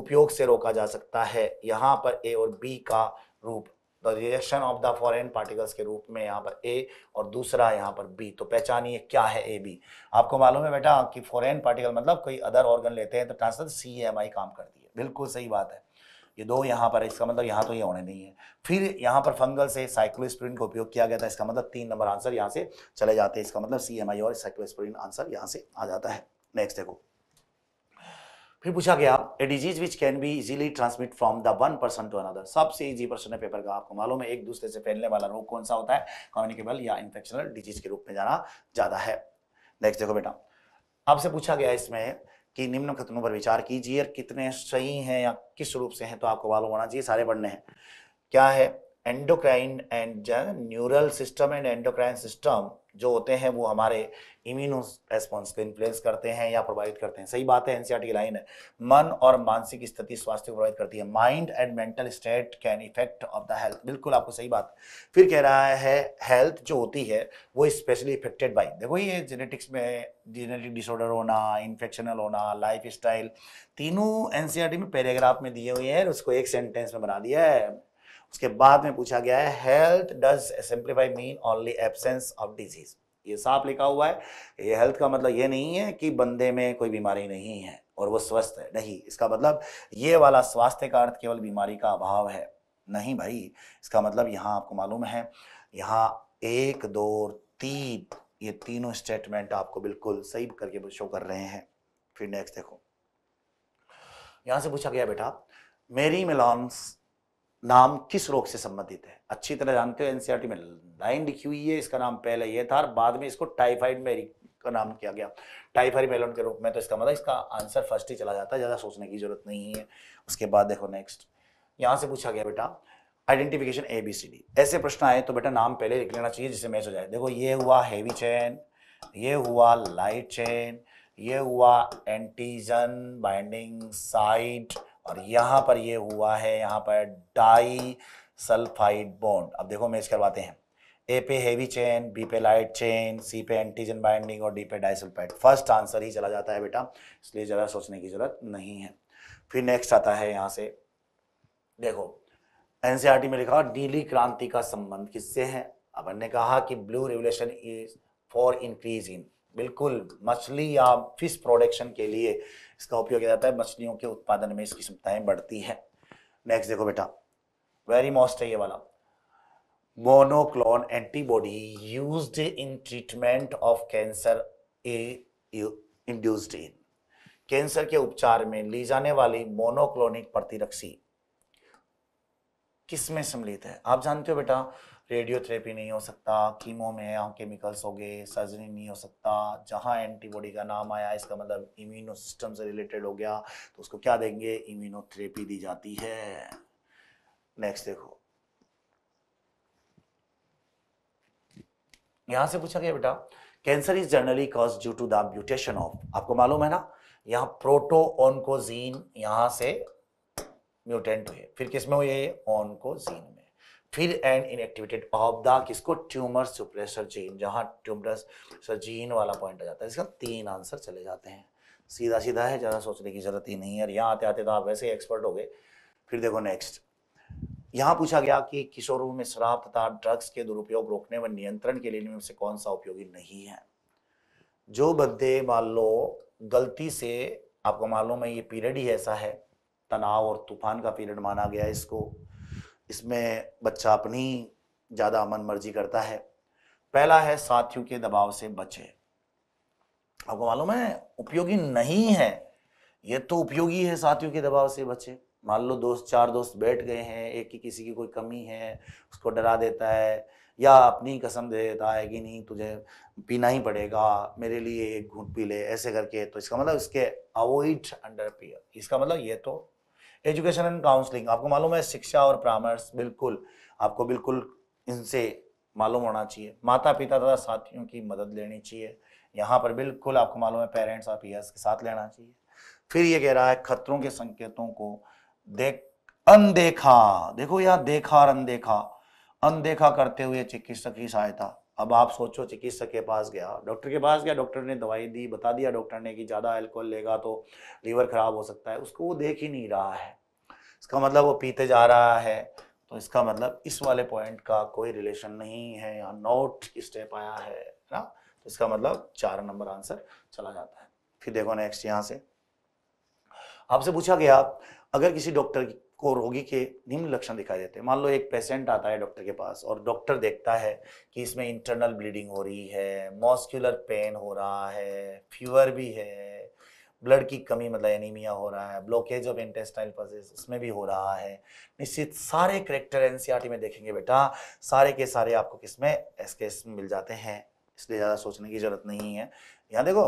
उपयोग से रोका जा सकता है यहां पर ए और बी का रूप the reaction of the foreign particles के रूप में यहाँ पर ए और दूसरा यहाँ पर बी तो पहचानिए क्या है ए बी आपको मालूम है बेटा कि फॉरेन पार्टिकल मतलब कोई अदर ऑर्गन लेते हैं तो ट्रांसफर सी एम आई काम करती है बिल्कुल सही बात है ये दो यहाँ पर इसका मतलब यहाँ तो ये होने नहीं है फिर यहाँ पर फंगल से साइक्लोस्प्रिन का उपयोग किया गया था इसका मतलब तीन नंबर आंसर यहाँ से चले जाते हैं इसका मतलब सी एम आई और साइक्लोस्प्रिन आंसर यहाँ से आ जाता है नेक्स्ट देखो फिर पूछा गया a disease which can be easily transmit from the one person to another सबसे इजी पर्सन है पेपर का आपको मालूम है एक दूसरे से फैलने वाला रोग कौन सा होता है कम्युनिकेबल या इन्फेक्शनल डिजीज के रूप में जाना ज्यादा है नेक्स्ट देखो बेटा आपसे पूछा गया इसमें कि निम्न कथनों पर विचार कीजिए कितने सही हैं या किस रूप से हैं तो आपको मालूम होना चाहिए सारे पढ़ने हैं क्या है endocrine and neural system and endocrine system जो होते हैं वो हमारे इम्यूनो रेस्पॉन्स को इन्फ्लुएंस करते हैं या प्रोवाइड करते हैं सही बात है एनसीआर e की लाइन है मन और मानसिक स्थिति स्वास्थ्य को प्रोवाइड करती है mind and mental state can effect of the health बिल्कुल आपको सही बात फिर कह रहा है हेल्थ जो होती है वो स्पेशली इफेक्टेड बाई देखो ये जेनेटिक्स में जेनेटिक डिसऑर्डर होना इन्फेक्शनल होना लाइफ स्टाइल तीनों एन e में पैराग्राफ में दिए हुए हैं उसको एक सेंटेंस में बना दिया है उसके बाद में पूछा गया है health does simplify mean only absence of disease ये साफ लिखा हुआ है ये हेल्थ का मतलब ये नहीं है कि बंदे में कोई बीमारी नहीं है और वो स्वस्थ है नहीं इसका मतलब ये वाला स्वास्थ्य का अर्थ केवल बीमारी का अभाव है नहीं भाई इसका मतलब यहाँ आपको मालूम है यहाँ एक दो तीन ये तीनों स्टेटमेंट आपको बिल्कुल सही करके शो कर रहे हैं फिर नेक्स्ट देखो यहां से पूछा गया बेटा मेरी मिलॉन्स नाम किस रोग से संबंधित है अच्छी तरह जानते हो एनसीईआरटी e में लाइन लिखी हुई है इसका नाम पहले यह था और बाद में इसको टाइफाइड मेरी का नाम किया गया टाइफाइड मेलोन के रूप में तो इसका मतलब इसका आंसर फर्स्ट ही चला जाता है ज़्यादा सोचने की जरूरत नहीं है उसके बाद देखो नेक्स्ट यहाँ से पूछा गया बेटा identification A B C D ऐसे प्रश्न आए तो बेटा नाम पहले लिख लेना चाहिए जिससे मैच हो जाए देखो ये हुआ हैवी चेन ये हुआ लाइट चेन ये हुआ एंटीजन बाइंडिंग साइट और यहां पर ये हुआ है यहां पर डाई सल्फाइड बॉन्ड अब देखो मैच करवाते हैं ए पे हेवी चेन बी पे लाइट चेन सी पे एंटीजन बाइंडिंग और डी पे डाइसल्फाइड फर्स्ट आंसर ही चला जाता है बेटा इसलिए ज़रा सोचने की ज़रूरत नहीं है फिर नेक्स्ट आता है यहां से देखो एनसीआरटी e में लिखा नीली क्रांति का संबंध किससे है अपन ने कहा कि blue revolution is for increase in बिल्कुल मछली या फिश प्रोडक्शन के लिए इसका उपयोग किया जाता है मछलियों के उत्पादन में इसकी क्षमताएं बढ़ती है नेक्स्ट देखो बेटा वेरी मोस्ट है ये वाला monoclone antibody use in treatment of cancer a induced in cancer के उपचार में ली जाने वाली मोनोक्लोनिक प्रतिरक्षी किस में सम्मिलित है आप जानते हो बेटा रेडियोथेरेपी नहीं हो सकता कीमो में यहाँ केमिकल्स हो गए सर्जरी नहीं हो सकता जहाँ एंटीबॉडी का नाम आया इसका मतलब इम्यूनो सिस्टम से रिलेटेड हो गया तो उसको क्या देंगे इम्यूनोथेरेपी दी जाती है नेक्स्ट देखो यहां से पूछा गया बेटा cancer is generally cause due to the mutation of आपको मालूम है ना यहाँ प्रोटो ऑनकोजीन यहां से म्यूटेंट हुए फिर किसमें हुए ऑनकोजीन में फिर एंड इनएक्टिवेटेड ऑफ द किसको ट्यूमर सुप्रेसर जीन जहाँ ट्यूमर जीन वाला पॉइंट आ जाता है इसका तीन आंसर चले जाते हैं सीधा सीधा है ज़्यादा सोचने की ज़रूरत ही नहीं है और यहाँ आते आते तो आप वैसे एक्सपर्ट हो गए फिर देखो नेक्स्ट यहाँ पूछा गया कि किशोरों में शराब तथा ड्रग्स के दुरुपयोग रोकने व नियंत्रण के लिए इनमें से कौन सा उपयोगी नहीं है जो बंदे मान लो गलती से आपको मालूम है ये पीरियड ही ऐसा है तनाव और तूफान का पीरियड माना गया इसको इसमें बच्चा अपनी ज़्यादा मन मर्जी करता है पहला है साथियों के दबाव से बचे आपको मालूम है उपयोगी नहीं है ये तो उपयोगी है साथियों के दबाव से बचे मान लो दोस्त चार दोस्त बैठ गए हैं एक की किसी की कोई कमी है उसको डरा देता है या अपनी कसम दे देता है कि नहीं तुझे पीना ही पड़ेगा मेरे लिए एक घूट पी ले ऐसे करके तो इसका मतलब इसके अवॉइड अंडर पियर इसका मतलब ये तो एजुकेशन एंड काउंसलिंग आपको मालूम है शिक्षा और परामर्श बिल्कुल आपको बिल्कुल इनसे मालूम होना चाहिए माता पिता तथा साथियों की मदद लेनी चाहिए यहाँ पर बिल्कुल आपको मालूम है पेरेंट्स और पीएस के साथ लेना चाहिए फिर ये कह रहा है खतरों के संकेतों को देख अनदेखा देखो यहाँ देखा और अनदेखा अनदेखा करते हुए चिकित्सक की सहायता अब आप सोचो चिकित्सक के पास गया डॉक्टर के पास गया डॉक्टर ने दवाई दी बता दिया डॉक्टर ने कि ज़्यादा एल्कोहल लेगा तो लीवर ख़राब हो सकता है उसको वो देख ही नहीं रहा है इसका मतलब वो पीते जा रहा है तो इसका मतलब इस वाले पॉइंट का कोई रिलेशन नहीं है या नोट स्टेप आया है ना तो इसका मतलब चार नंबर आंसर चला जाता है फिर देखो नेक्स्ट यहाँ से आपसे पूछा गया अगर किसी डॉक्टर को रोगी के निम्न लक्षण दिखाई देते हैं मान लो एक पेशेंट आता है डॉक्टर के पास और डॉक्टर देखता है कि इसमें इंटरनल ब्लीडिंग हो रही है मॉस्क्यूलर पेन हो रहा है फीवर भी है ब्लड की कमी मतलब एनीमिया हो रहा है ब्लॉकेज ऑफ इंटेस्टाइल पसेस उसमें भी हो रहा है निश्चित सारे करेक्टर एन में देखेंगे बेटा सारे के सारे आपको किसमें एस मिल जाते हैं इसलिए ज़्यादा सोचने की ज़रूरत नहीं है यहाँ देखो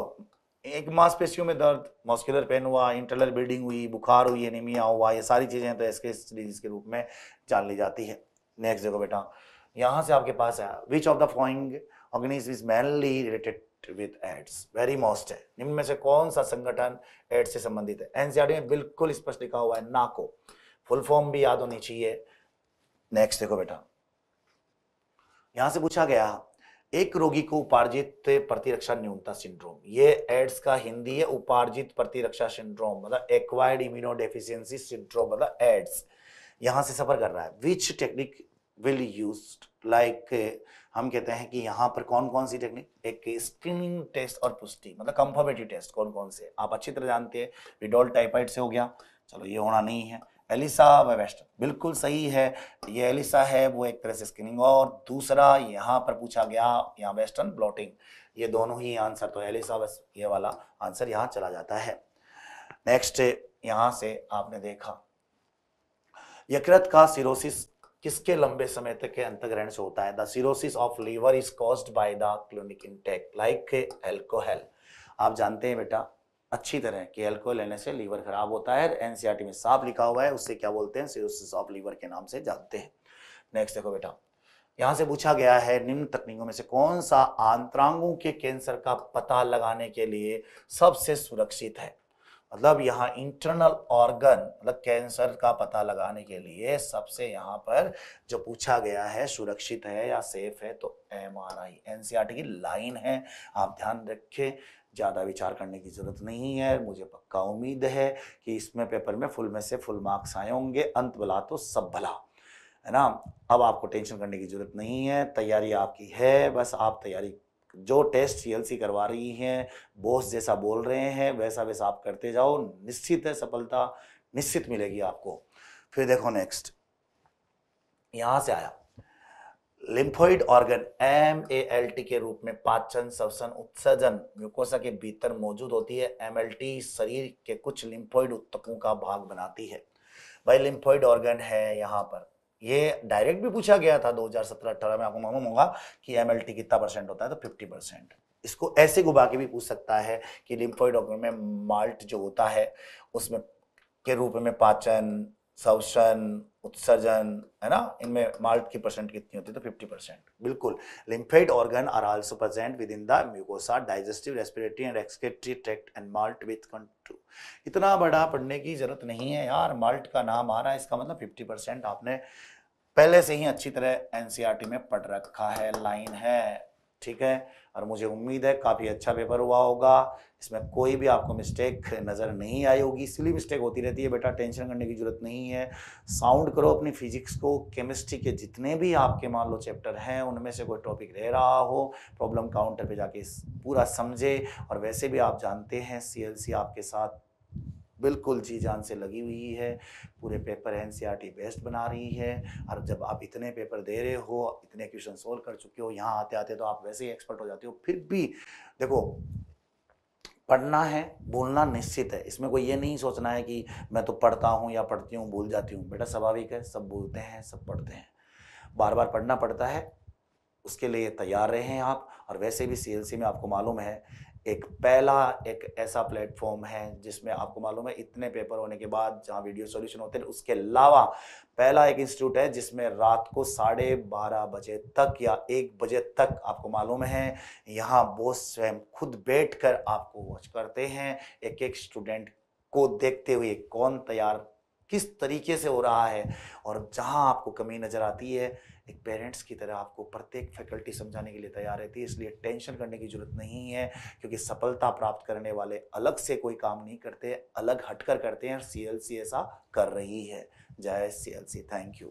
एक मांसपेशियों में दर्द मॉस्कुलर पेन हुआ इंटरनल ब्लीडिंग हुई बुखार हुई एनीमिया हुआ ये सारी चीज़ें तो एसके डिजीज के रूप में जान ली जाती है नेक्स्ट देखो बेटा यहाँ से आपके पास आया which of the following organism is mainly related with AIDS very most है निम्न में से कौन सा संगठन एड्स से संबंधित है एनसीआरटी में बिल्कुल स्पष्ट लिखा हुआ है नाको फुल फॉर्म भी याद होनी चाहिए नेक्स्ट देखो बेटा यहां से पूछा गया एक रोगी को उपार्जित प्रतिरक्षा न्यूनता सिंड्रोम ये एड्स का हिंदी है उपार्जित प्रतिरक्षा सिंड्रोम मतलब एक्वायर्ड इम्यूनो सिंड्रोम मतलब एड्स यहाँ से सफ़र कर रहा है which technique will use like हम कहते हैं कि यहाँ पर कौन कौन सी टेक्निक एक स्क्रीनिंग टेस्ट और पुष्टि मतलब कंफर्मेटिव टेस्ट कौन कौन से आप अच्छी तरह जानते हैं विडोल टाइपाइड से हो गया चलो ये होना नहीं है एलिसा व वेस्टर्न बिल्कुल सही है ये एलिसा है वो एक तरह से स्किनिंग और दूसरा यहाँ पर पूछा गया यहाँ वेस्टर्न ब्लॉटिंग ये दोनों ही आंसर तो एलिसा बस ये वाला आंसर यहाँ चला जाता है नेक्स्ट यहाँ से आपने देखा यकृत का सिरोसिस किसके लंबे समय तक के अंतग्रहण से होता है the cirrhosis of liver is caused by the chronic intake like alcohol आप जानते हैं बेटा अच्छी तरह कि एल्कोहल लेने से लीवर खराब होता है एनसीईआरटी e में साफ लिखा हुआ है उससे क्या बोलते हैं ऑफ लीवर के नाम से जानते हैं नेक्स्ट देखो बेटा यहाँ से पूछा गया है निम्न तकनीकों में से कौन सा आंतरांगों के कैंसर का पता लगाने के लिए सबसे सुरक्षित है मतलब यहाँ इंटरनल ऑर्गन मतलब कैंसर का पता लगाने के लिए सबसे यहाँ पर जो पूछा गया है सुरक्षित है या सेफ है तो एम आर आई एनसीआर की लाइन है आप ध्यान रखें ज़्यादा विचार करने की ज़रूरत नहीं है मुझे पक्का उम्मीद है कि इसमें पेपर में फुल में से फुल मार्क्स आए होंगे अंत भला तो सब भला है ना अब आपको टेंशन करने की ज़रूरत नहीं है तैयारी आपकी है बस आप तैयारी जो टेस्ट सी करवा रही हैं बॉस जैसा बोल रहे हैं वैसा वैसा आप करते जाओ निश्चित है सफलता निश्चित मिलेगी आपको फिर देखो नेक्स्ट यहाँ से आया lymphoid organ M A L T के रूप में पाचन सवसन उत्सर्जन म्यूकोसा के भीतर मौजूद होती है एम एल टी शरीर के कुछ लिम्फोइड उत्तकों का भाग बनाती है भाई लिम्फोइड ऑर्गन है यहाँ पर ये डायरेक्ट भी पूछा गया था 2017-18 में आपको मालूम होगा कि एम एल टी कितना परसेंट होता है तो 50 परसेंट इसको ऐसे घुमा के भी पूछ सकता है कि लिम्फोइड ऑर्गन में माल्ट जो होता है उसमें के रूप में पाचन सवसन उत्सर्जन है ना इनमें माल्ट की परसेंट कितनी होती है तो फिफ्टी परसेंट बिल्कुल lymphoid organ are also present within the mucosa digestive respiratory and excretory tract and MALT with कंट्रू इतना बड़ा पढ़ने की जरूरत नहीं है यार माल्ट का नाम आ रहा है इसका मतलब फिफ्टी परसेंट आपने पहले से ही अच्छी तरह एनसीईआरटी e में पढ़ रखा है लाइन है ठीक है और मुझे उम्मीद है काफ़ी अच्छा पेपर हुआ होगा इसमें कोई भी आपको मिस्टेक नज़र नहीं आई होगी इसलिए मिस्टेक होती रहती है बेटा टेंशन करने की ज़रूरत नहीं है साउंड करो अपनी फिजिक्स को केमिस्ट्री के जितने भी आपके मान लो चैप्टर हैं उनमें से कोई टॉपिक रह रहा हो प्रॉब्लम काउंटर पे जाके पूरा समझे और वैसे भी आप जानते हैं सी आपके साथ बिल्कुल जी जान से लगी हुई है पूरे पेपर एन सी बेस्ट बना रही है और जब आप इतने पेपर दे रहे हो इतने क्वेश्चन सोल्व कर चुके हो यहाँ आते आते तो आप वैसे ही एक्सपर्ट हो जाते हो फिर भी देखो पढ़ना है भूलना निश्चित है इसमें कोई ये नहीं सोचना है कि मैं तो पढ़ता हूँ या पढ़ती हूँ भूल जाती हूँ बेटा स्वाभाविक है सब बोलते हैं सब पढ़ते हैं बार बार पढ़ना पड़ता है उसके लिए तैयार रहें आप और वैसे भी सी में आपको मालूम है एक पहला एक ऐसा प्लेटफॉर्म है जिसमें आपको मालूम है इतने पेपर होने के बाद जहाँ वीडियो सॉल्यूशन होते हैं उसके अलावा पहला एक इंस्टीट्यूट है जिसमें रात को साढ़े बारह बजे तक या एक बजे तक आपको मालूम है यहाँ बॉस स्वयं खुद बैठकर आपको वॉच करते हैं एक एक स्टूडेंट को देखते हुए कौन तैयार किस तरीके से हो रहा है और जहाँ आपको कमी नज़र आती है एक पेरेंट्स की तरह आपको प्रत्येक फैकल्टी समझाने के लिए तैयार रहती है इसलिए टेंशन करने की जरूरत नहीं है क्योंकि सफलता प्राप्त करने वाले अलग से कोई काम नहीं करते अलग हटकर करते हैं और सी ऐसा कर रही है जय C L C thank you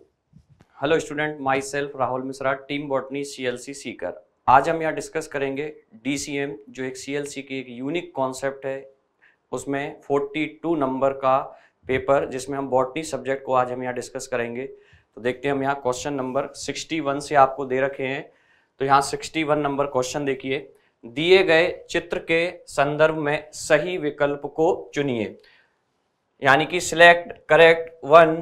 hello student myself Rahul Mishra team botany C L C Sikar आज हम यहाँ डिस्कस करेंगे डी सी एम जो एक सी एल सी की एक यूनिक कॉन्सेप्ट है उसमें फोर्टी टू नंबर का पेपर जिसमें हम बॉटनी सब्जेक्ट को आज हम यहाँ डिस्कस करेंगे तो देखते हैं हम यहाँ क्वेश्चन नंबर 61 से आपको दे रखे हैं तो यहाँ 61 नंबर क्वेश्चन देखिए दिए गए चित्र के संदर्भ में सही विकल्प को चुनिए यानी कि select correct one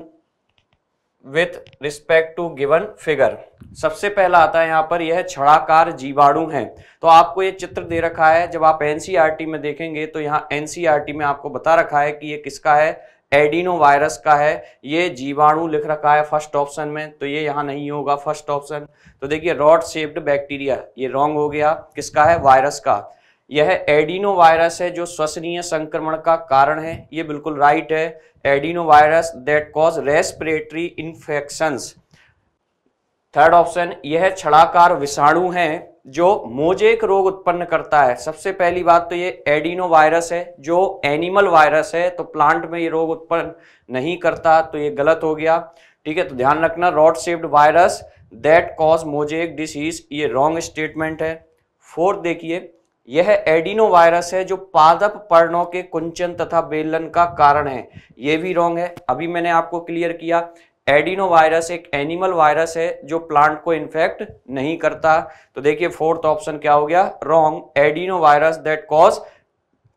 with respect to given figure सबसे पहला आता है यहाँ पर यह छड़ाकार जीवाणु है तो आपको ये चित्र दे रखा है जब आप एनसीआरटी e में देखेंगे तो यहाँ एनसीआरटी e में आपको बता रखा है कि ये किसका है एडिनो वायरस का है ये जीवाणु लिख रखा है फर्स्ट ऑप्शन में तो ये यहाँ नहीं होगा फर्स्ट ऑप्शन तो देखिए रॉड शेप्ड बैक्टीरिया ये रॉन्ग हो गया किसका है वायरस का यह एडिनो वायरस है जो श्वसनीय संक्रमण का कारण है ये बिल्कुल राइट है adeno virus that cause respiratory infections third option यह छड़ाकार विषाणु हैं जो मोजेक रोग उत्पन्न करता है सबसे पहली बात तो ये एडिनो वायरस है जो एनिमल वायरस है तो प्लांट में ये रोग उत्पन्न नहीं करता तो ये गलत हो गया ठीक है तो ध्यान रखना rod shaped virus that cause mosaic disease ये रॉन्ग स्टेटमेंट है फोर्थ देखिए यह एडिनो वायरस है जो पादप पर्णों के कुंचन तथा बेलन का कारण है यह भी रॉन्ग है अभी मैंने आपको क्लियर किया एडिनो वायरस एक एनिमल वायरस है जो प्लांट को इन्फेक्ट नहीं करता तो देखिए फोर्थ ऑप्शन क्या हो गया wrong adeno virus that cause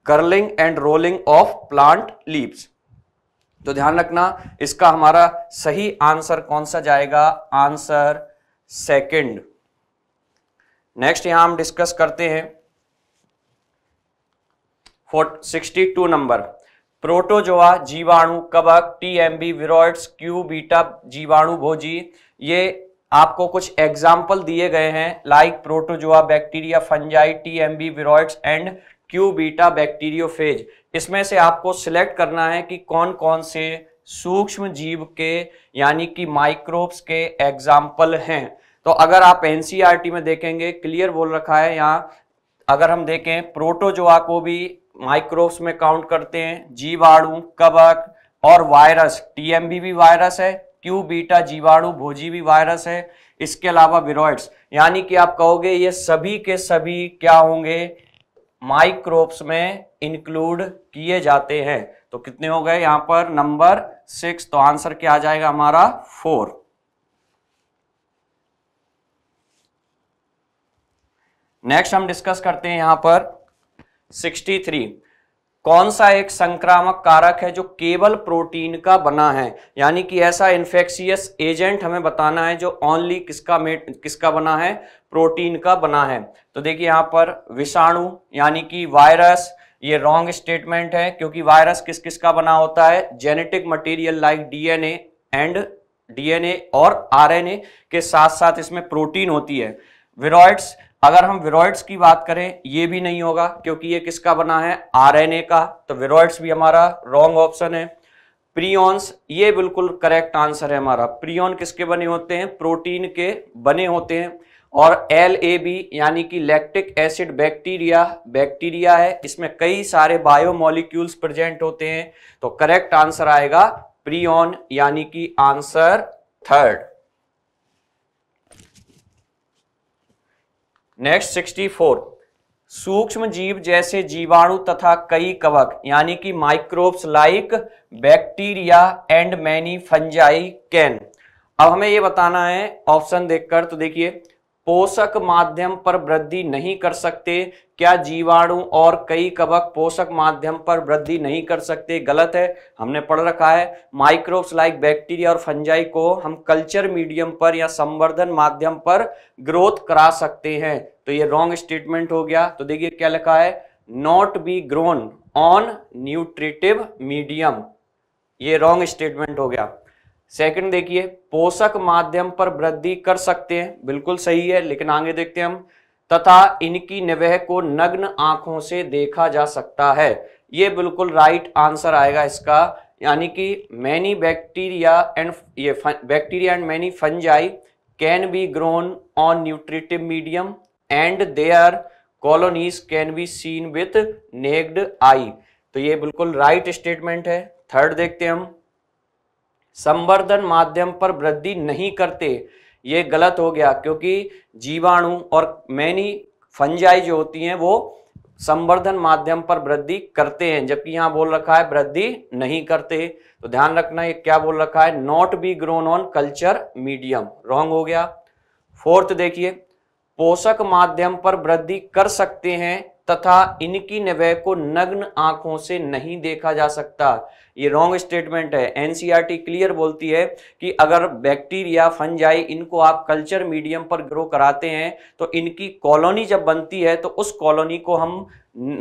curling and rolling of plant leaves तो ध्यान रखना इसका हमारा सही आंसर कौन सा जाएगा आंसर सेकंड नेक्स्ट यहां हम डिस्कस करते हैं फोर्ट सिक्सटी टू नंबर प्रोटोजोआ जीवाणु कवक टीएमबी विरोइड्स क्यू बीटा जीवाणु भोजी ये आपको कुछ एग्जाम्पल दिए गए हैं like protozoa bacteria fungi TMV viroids and Q beta bacteriophage इसमें से आपको सिलेक्ट करना है कि कौन कौन से सूक्ष्म जीव के यानी कि माइक्रोब्स के एग्जाम्पल हैं तो अगर आप टी e में देखेंगे क्लियर बोल रखा है यहाँ अगर हम देखें प्रोटोजोआ को भी माइक्रोब्स में काउंट करते हैं जीवाणु कवक और वायरस टीएमबी भी वायरस है क्यू बीटा जीवाणु भोजी भी वायरस है इसके अलावा विरोइड्स यानी कि आप कहोगे ये सभी के सभी क्या होंगे माइक्रोब्स में इंक्लूड किए जाते हैं तो कितने हो गए यहां पर नंबर सिक्स तो आंसर क्या आ जाएगा हमारा फोर नेक्स्ट हम डिस्कस करते हैं यहां पर 63 कौन सा एक संक्रामक कारक है जो केवल प्रोटीन का बना है यानी कि ऐसा इन्फेक्शियस एजेंट हमें बताना है जो ओनली किसका मेट किसका बना है प्रोटीन का बना है तो देखिए यहाँ पर विषाणु यानी कि वायरस ये रॉन्ग स्टेटमेंट है क्योंकि वायरस किस किस का बना होता है genetic material like DNA and DNA और आरएनए के साथ साथ इसमें प्रोटीन होती है विराइड्स अगर हम विरोइड्स की बात करें ये भी नहीं होगा क्योंकि ये किसका बना है आरएनए का तो विरोइड्स भी हमारा रॉन्ग ऑप्शन है प्रियॉन्स ये बिल्कुल करेक्ट आंसर है हमारा प्रियॉन किसके बने होते हैं प्रोटीन के बने होते हैं और एल ए बी यानी कि लैक्टिक एसिड बैक्टीरिया बैक्टीरिया है इसमें कई सारे बायोमोलिक्यूल्स प्रेजेंट होते हैं तो करेक्ट आंसर आएगा प्रियॉन यानी कि आंसर थर्ड नेक्स्ट 64 सूक्ष्म जीव जैसे जीवाणु तथा कई कवक यानी कि microbes like bacteria and many fungi can अब हमें ये बताना है ऑप्शन देखकर तो देखिए पोषक माध्यम पर वृद्धि नहीं कर सकते क्या जीवाणु और कई कवक पोषक माध्यम पर वृद्धि नहीं कर सकते गलत है हमने पढ़ रखा है माइक्रोब्स लाइक बैक्टीरिया और फंजाई को हम कल्चर मीडियम पर या संवर्धन माध्यम पर ग्रोथ करा सकते हैं तो ये रॉन्ग स्टेटमेंट हो गया तो देखिए क्या लिखा है not be grown on nutritive medium ये रॉन्ग स्टेटमेंट हो गया सेकंड देखिए पोषक माध्यम पर वृद्धि कर सकते हैं बिल्कुल सही है लेकिन आगे देखते हैं हम तथा इनकी निवह को नग्न आंखों से देखा जा सकता है ये बिल्कुल राइट आंसर आएगा इसका यानी कि मैनी बैक्टीरिया एंड ये bacteria and many fungi can be grown on nutritive medium and their colonies can be seen with naked eye तो ये बिल्कुल राइट स्टेटमेंट है थर्ड देखते हम संवर्धन माध्यम पर वृद्धि नहीं करते ये गलत हो गया क्योंकि जीवाणु और मैनी फंजाई जो होती हैं वो संवर्धन माध्यम पर वृद्धि करते हैं जबकि यहाँ बोल रखा है वृद्धि नहीं करते तो ध्यान रखना ये क्या बोल रखा है not be grown on culture medium wrong हो गया फोर्थ देखिए पोषक माध्यम पर वृद्धि कर सकते हैं तथा इनकी नवय को नग्न आंखों से नहीं देखा जा सकता ये रॉन्ग स्टेटमेंट है एनसीईआरटी क्लियर e बोलती है कि अगर बैक्टीरिया फंजाई इनको आप कल्चर मीडियम पर ग्रो कराते हैं तो इनकी कॉलोनी जब बनती है तो उस कॉलोनी को हम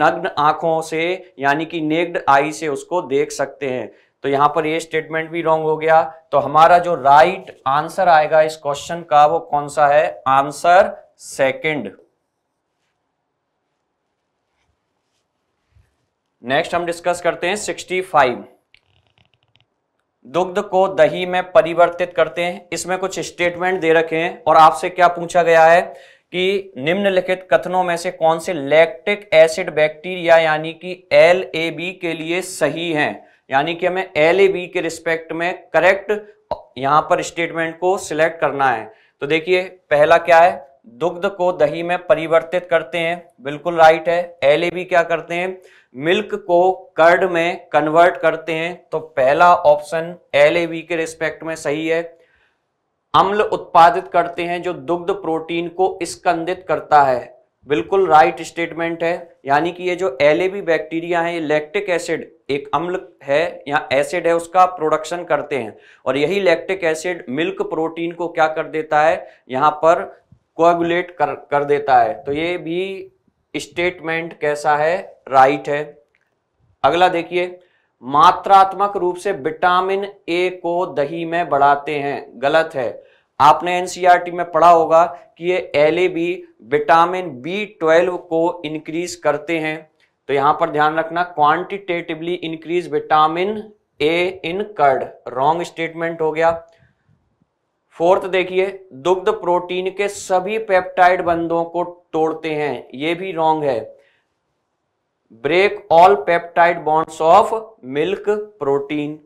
नग्न आंखों से यानी कि नेग्ड आई से उसको देख सकते हैं तो यहाँ पर ये स्टेटमेंट भी रॉन्ग हो गया तो हमारा जो राइट आंसर आएगा इस क्वेश्चन का वो कौन सा है आंसर सेकंड नेक्स्ट हम डिस्कस करते हैं 65 दुग्ध को दही में परिवर्तित करते हैं इसमें कुछ स्टेटमेंट दे रखे हैं और आपसे क्या पूछा गया है कि निम्नलिखित कथनों में से कौन से लैक्टिक एसिड बैक्टीरिया यानी कि एल ए बी के लिए सही हैं यानी कि हमें एल ए बी के रिस्पेक्ट में करेक्ट यहां पर स्टेटमेंट को सिलेक्ट करना है तो देखिए पहला क्या है दुग्ध को दही में परिवर्तित करते हैं बिल्कुल राइट है एल भी क्या करते हैं मिल्क को कर्ड में कन्वर्ट करते हैं तो पहला ऑप्शन एल के रिस्पेक्ट में सही है अम्ल उत्पादित करते हैं जो दुग्ध प्रोटीन को स्कंदित करता है बिल्कुल राइट स्टेटमेंट है यानी कि ये जो एल बैक्टीरिया है ये लैक्टिक एसिड एक अम्ल है या एसिड है उसका प्रोडक्शन करते हैं और यही लैक्टिक एसिड मिल्क प्रोटीन को क्या कर देता है यहाँ पर कोएगुलेट कर कर देता है तो ये भी स्टेटमेंट कैसा है राइट है अगला देखिए मात्रात्मक रूप से विटामिन ए को दही में बढ़ाते हैं गलत है आपने एनसीईआरटी e में पढ़ा होगा कि ये एल विटामिन बी ट्वेल्व को इंक्रीज करते हैं तो यहां पर ध्यान रखना quantitatively increase vitamin A in curd wrong statement हो गया फोर्थ देखिए दुग्ध प्रोटीन के सभी पेप्टाइड बंधों को तोड़ते हैं ये भी रॉन्ग है break all peptide bonds of milk protein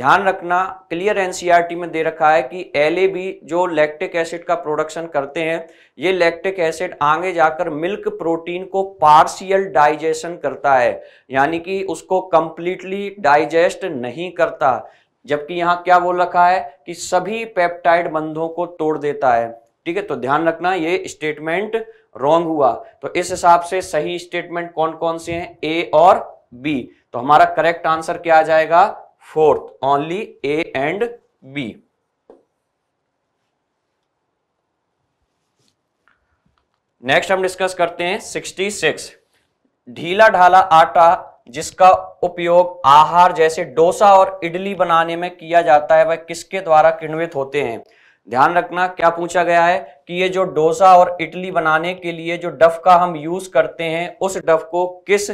ध्यान रखना क्लियर एनसीईआरटी में दे रखा है कि एलएबी जो लैक्टिक एसिड का प्रोडक्शन करते हैं ये लैक्टिक एसिड आगे जाकर मिल्क प्रोटीन को पार्शियल डाइजेशन करता है यानी कि उसको कंप्लीटली डाइजेस्ट नहीं करता जबकि यहां क्या बोल रखा है कि सभी पेप्टाइड बंधों को तोड़ देता है ठीक है तो ध्यान रखना ये स्टेटमेंट रॉन्ग हुआ तो इस हिसाब से सही स्टेटमेंट कौन कौन से हैं ए और बी तो हमारा करेक्ट आंसर क्या आ जाएगा fourth only A and B next हम डिस्कस करते हैं 66 ढीला ढाला आटा जिसका उपयोग आहार जैसे डोसा और इडली बनाने में किया जाता है वह किसके द्वारा किण्वित होते हैं ध्यान रखना क्या पूछा गया है कि ये जो डोसा और इडली बनाने के लिए जो डफ का हम यूज करते हैं उस डफ को किस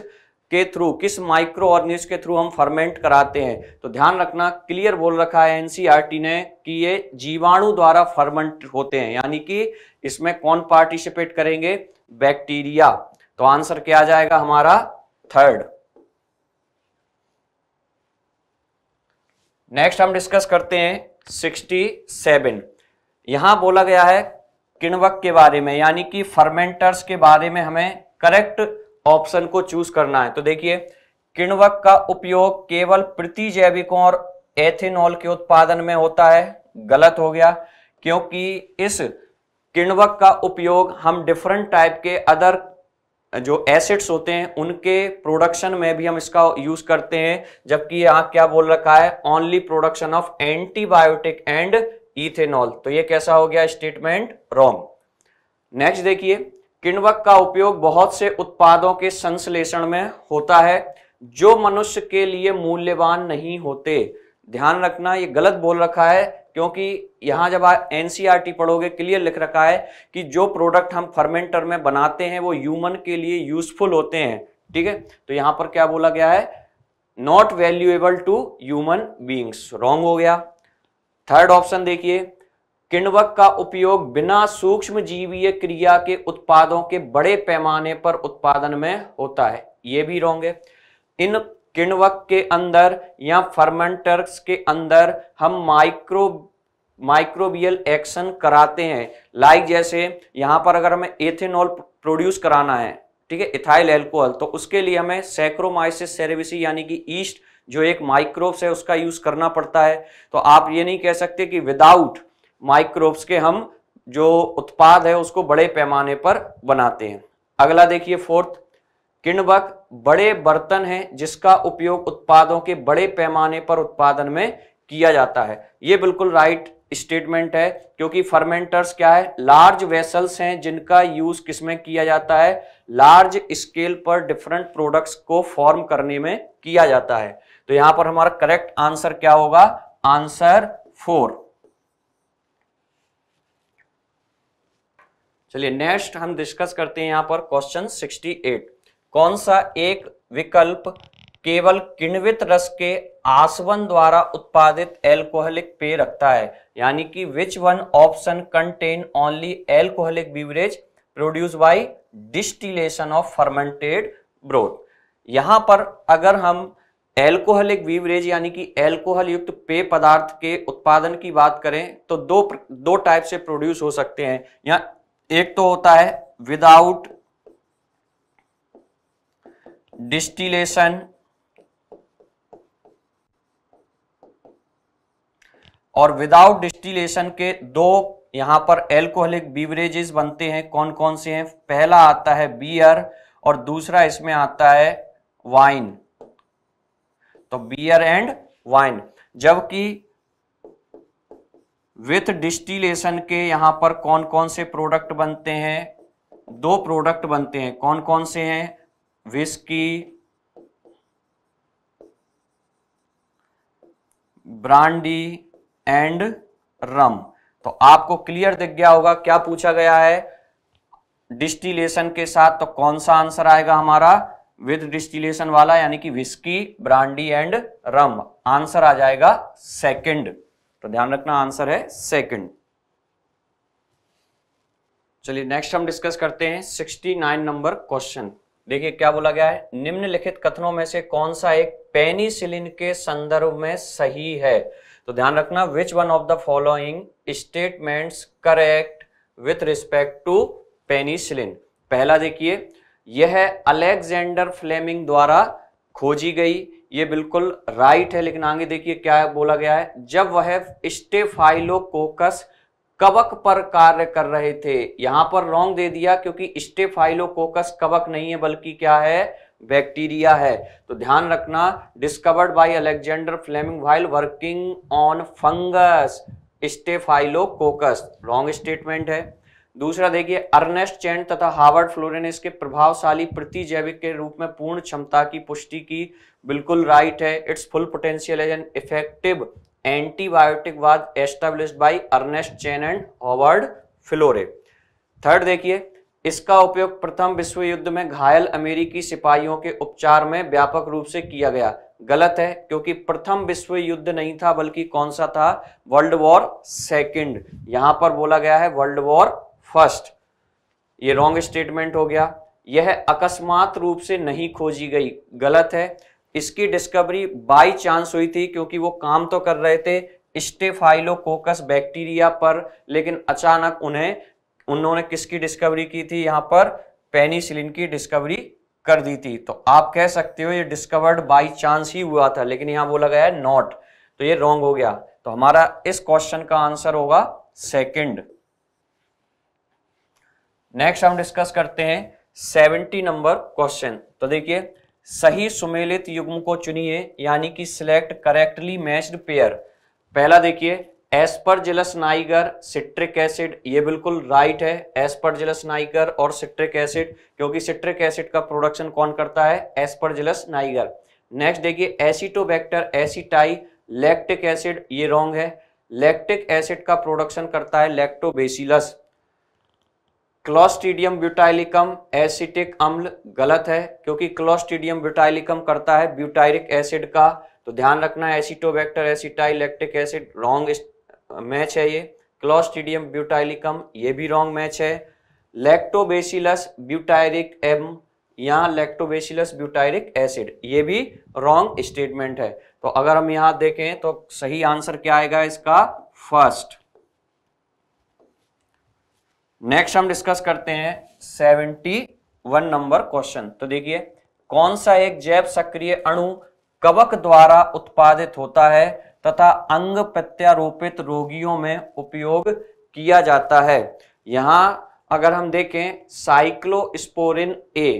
के थ्रू किस माइक्रो ऑर्गेनिज के थ्रू हम फर्मेंट कराते हैं तो ध्यान रखना क्लियर बोल रखा है एनसीईआरटी e ने कि ये जीवाणु द्वारा फर्मेंट होते हैं यानी कि इसमें कौन पार्टिसिपेट करेंगे बैक्टीरिया तो आंसर क्या आ जाएगा हमारा थर्ड नेक्स्ट हम डिस्कस करते हैं सिक्सटी सेवन यहाँ बोला गया है किणवक के बारे में यानी कि फर्मेंटर्स के बारे में हमें करेक्ट ऑप्शन को चूज करना है तो देखिए किणवक का उपयोग केवल प्रतिजैविकों और एथेनॉल के उत्पादन में होता है गलत हो गया क्योंकि इस किणवक का उपयोग हम डिफरेंट टाइप के अदर जो एसिड्स होते हैं उनके प्रोडक्शन में भी हम इसका यूज करते हैं जबकि यहाँ क्या बोल रखा है only production of antibiotic and ethanol तो ये कैसा हो गया स्टेटमेंट रॉन्ग नेक्स्ट देखिए किण्वक का उपयोग बहुत से उत्पादों के संश्लेषण में होता है जो मनुष्य के लिए मूल्यवान नहीं होते ध्यान रखना ये गलत बोल रखा है क्योंकि यहां जब आप e पढ़ोगे क्लियर लिख रखा है कि जो प्रोडक्ट हम फर्मेंटर में बनाते हैं वो ह्यूमन के लिए यूजफुल होते हैं ठीक है तो यहां पर क्या बोला गया है not valuable to human beings wrong हो गया थर्ड ऑप्शन देखिए किण्वक का उपयोग बिना सूक्ष्म जीवीय क्रिया के उत्पादों के बड़े पैमाने पर उत्पादन में होता है यह भी रॉन्ग है इन किणवक के अंदर या फर्मेंटर्स के अंदर हम माइक्रो माइक्रोबियल एक्शन कराते हैं लाइक जैसे यहाँ पर अगर हमें एथेनॉल प्रोड्यूस कराना है ठीक है इथाइल एल्कोहल तो उसके लिए हमें सैक्रोमाइसिस सेरेविसी यानी कि ईस्ट जो एक माइक्रोब्स है उसका यूज करना पड़ता है तो आप ये नहीं कह सकते कि विदाउट माइक्रोब्स के हम जो उत्पाद है उसको बड़े पैमाने पर बनाते हैं अगला देखिए फोर्थ किण्वक बड़े बर्तन है जिसका उपयोग उत्पादों के बड़े पैमाने पर उत्पादन में किया जाता है ये बिल्कुल राइट स्टेटमेंट है क्योंकि फर्मेंटर्स क्या है लार्ज वेसल्स हैं जिनका यूज किसमें किया जाता है लार्ज स्केल पर डिफरेंट प्रोडक्ट्स को फॉर्म करने में किया जाता है तो यहां पर हमारा करेक्ट आंसर क्या होगा आंसर फोर चलिए नेक्स्ट हम डिस्कस करते हैं यहां पर क्वेश्चन सिक्सटी एट कौन सा एक विकल्प केवल किण्वित रस के आसवन द्वारा उत्पादित एल्कोहलिक पेय रखता है यानी कि which one option contain only alcoholic beverage produce by distillation of fermented broth यहां पर अगर हम एल्कोहलिक बीवरेज यानी कि एल्कोहल युक्त पेय पदार्थ के उत्पादन की बात करें तो दो दो टाइप से प्रोड्यूस हो सकते हैं या एक तो होता है विदाउट डिस्टिलेशन और विदाउट डिस्टिलेशन के दो यहां पर एल्कोहलिक बीवरेजेस बनते हैं कौन कौन से हैं पहला आता है बियर और दूसरा इसमें आता है वाइन तो बियर एंड वाइन जबकि विथ डिस्टिलेशन के यहां पर कौन कौन से प्रोडक्ट बनते हैं दो प्रोडक्ट बनते हैं कौन कौन से हैं विस्की ब्रांडी एंड रम तो आपको क्लियर दिख गया होगा क्या पूछा गया है डिस्टिलेशन के साथ तो कौन सा आंसर आएगा हमारा विद डिस्टिलेशन वाला यानी कि whisky brandy and rum answer आ जाएगा सेकंड तो ध्यान रखना आंसर है सेकंड चलिए नेक्स्ट हम डिस्कस करते हैं 69 नंबर क्वेश्चन देखिए क्या बोला गया है निम्नलिखित कथनों में से कौन सा एक पेनिसिलिन के संदर्भ में सही है तो ध्यान रखना which one of the following statements correct with respect to penicillin पहला देखिए यह अलेक्जेंडर फ्लेमिंग द्वारा खोजी गई ये बिल्कुल राइट है लेकिन आगे देखिए क्या बोला गया है जब वह स्टेफाइलोकोकस कवक पर कार्य कर रहे थे यहां पर रॉन्ग दे दिया क्योंकि स्टेफाइलोकोकस कवक नहीं है बल्कि क्या है बैक्टीरिया है तो ध्यान रखना discovered by Alexander Fleming while working on fungus staphylococcus wrong statement है दूसरा देखिए अर्नेस्ट चैंड तथा हार्वर्ड फ्लोरे ने इसके प्रभावशाली प्रति जैविक के रूप में पूर्ण क्षमता की पुष्टि की बिल्कुल राइट है its full potential as an effective antibiotic was establish by Ernest Chain and Howard Florey third देखिए इसका उपयोग प्रथम विश्व युद्ध में घायल अमेरिकी सिपाहियों के उपचार में व्यापक रूप से किया गया गलत है क्योंकि प्रथम विश्व युद्ध नहीं था बल्कि कौन सा था वर्ल्ड वॉर सेकंड यहां पर बोला गया है वर्ल्ड वॉर फर्स्ट ये रॉन्ग स्टेटमेंट हो गया यह अकस्मात रूप से नहीं खोजी गई गलत है इसकी डिस्कवरी बाई चांस हुई थी क्योंकि वो काम तो कर रहे थे स्टेफाइलोकोकस बैक्टीरिया पर लेकिन अचानक उन्हें उन्होंने किसकी डिस्कवरी की थी यहां पर पेनिसिलिन की डिस्कवरी कर दी थी तो आप कह सकते हो ये डिस्कवर्ड बाय चांस ही हुआ था लेकिन यहां बोला गया है नॉट तो ये रॉन्ग हो गया तो हमारा इस क्वेश्चन का आंसर होगा सेकंड नेक्स्ट हम डिस्कस करते हैं सेवेंटी नंबर क्वेश्चन तो देखिए सही सुमेलित युग्म को चुनिए यानी कि सिलेक्ट करेक्टली मैच्ड पेयर पहला देखिए एस्परजिलस नाइगर सिट्रिक एसिड ये बिल्कुल राइट है एस्परजिलस नाइगर और सिट्रिक एसिड क्योंकि सिट्रिक एसिड का प्रोडक्शन कौन करता है एस्परजिलस नाइगर नेक्स्ट देखिए एसिटोबैक्टर एसिटाई लैक्टिक एसिड ये रॉन्ग है लैक्टिक एसिड का प्रोडक्शन करता है लैक्टोबेसिलस क्लोस्टीडियम ब्यूटाइलिकम एसिटिक अम्ल गलत है क्योंकि क्लोस्टीडियम ब्यूटाइलिकम करता है ब्यूटाइरिक एसिड का तो ध्यान रखना है एसिटोबैक्टर एसिटाइलेक्टिक एसिड रॉन्ग मैच है ये क्लोस्टिडियम ब्यूटाइलिकम ये भी रॉन्ग मैच है लैक्टोबेसिलस ब्यूटायरिक एम यहाँ लैक्टोबेसिलस ब्यूटायरिक एसिड ये भी रॉन्ग स्टेटमेंट है तो अगर हम यहाँ देखें तो सही आंसर क्या आएगा इसका फर्स्ट नेक्स्ट हम डिस्कस करते हैं सेवेंटी वन नंबर क्वेश्चन तो देखिए कौन सा एक जैव सक्रिय अणु कवक द्वारा उत्पादित होता है तथा अंग प्रत्यारोपित रोगियों में उपयोग किया जाता है यहां अगर हम देखें साइक्लोस्पोरिन ए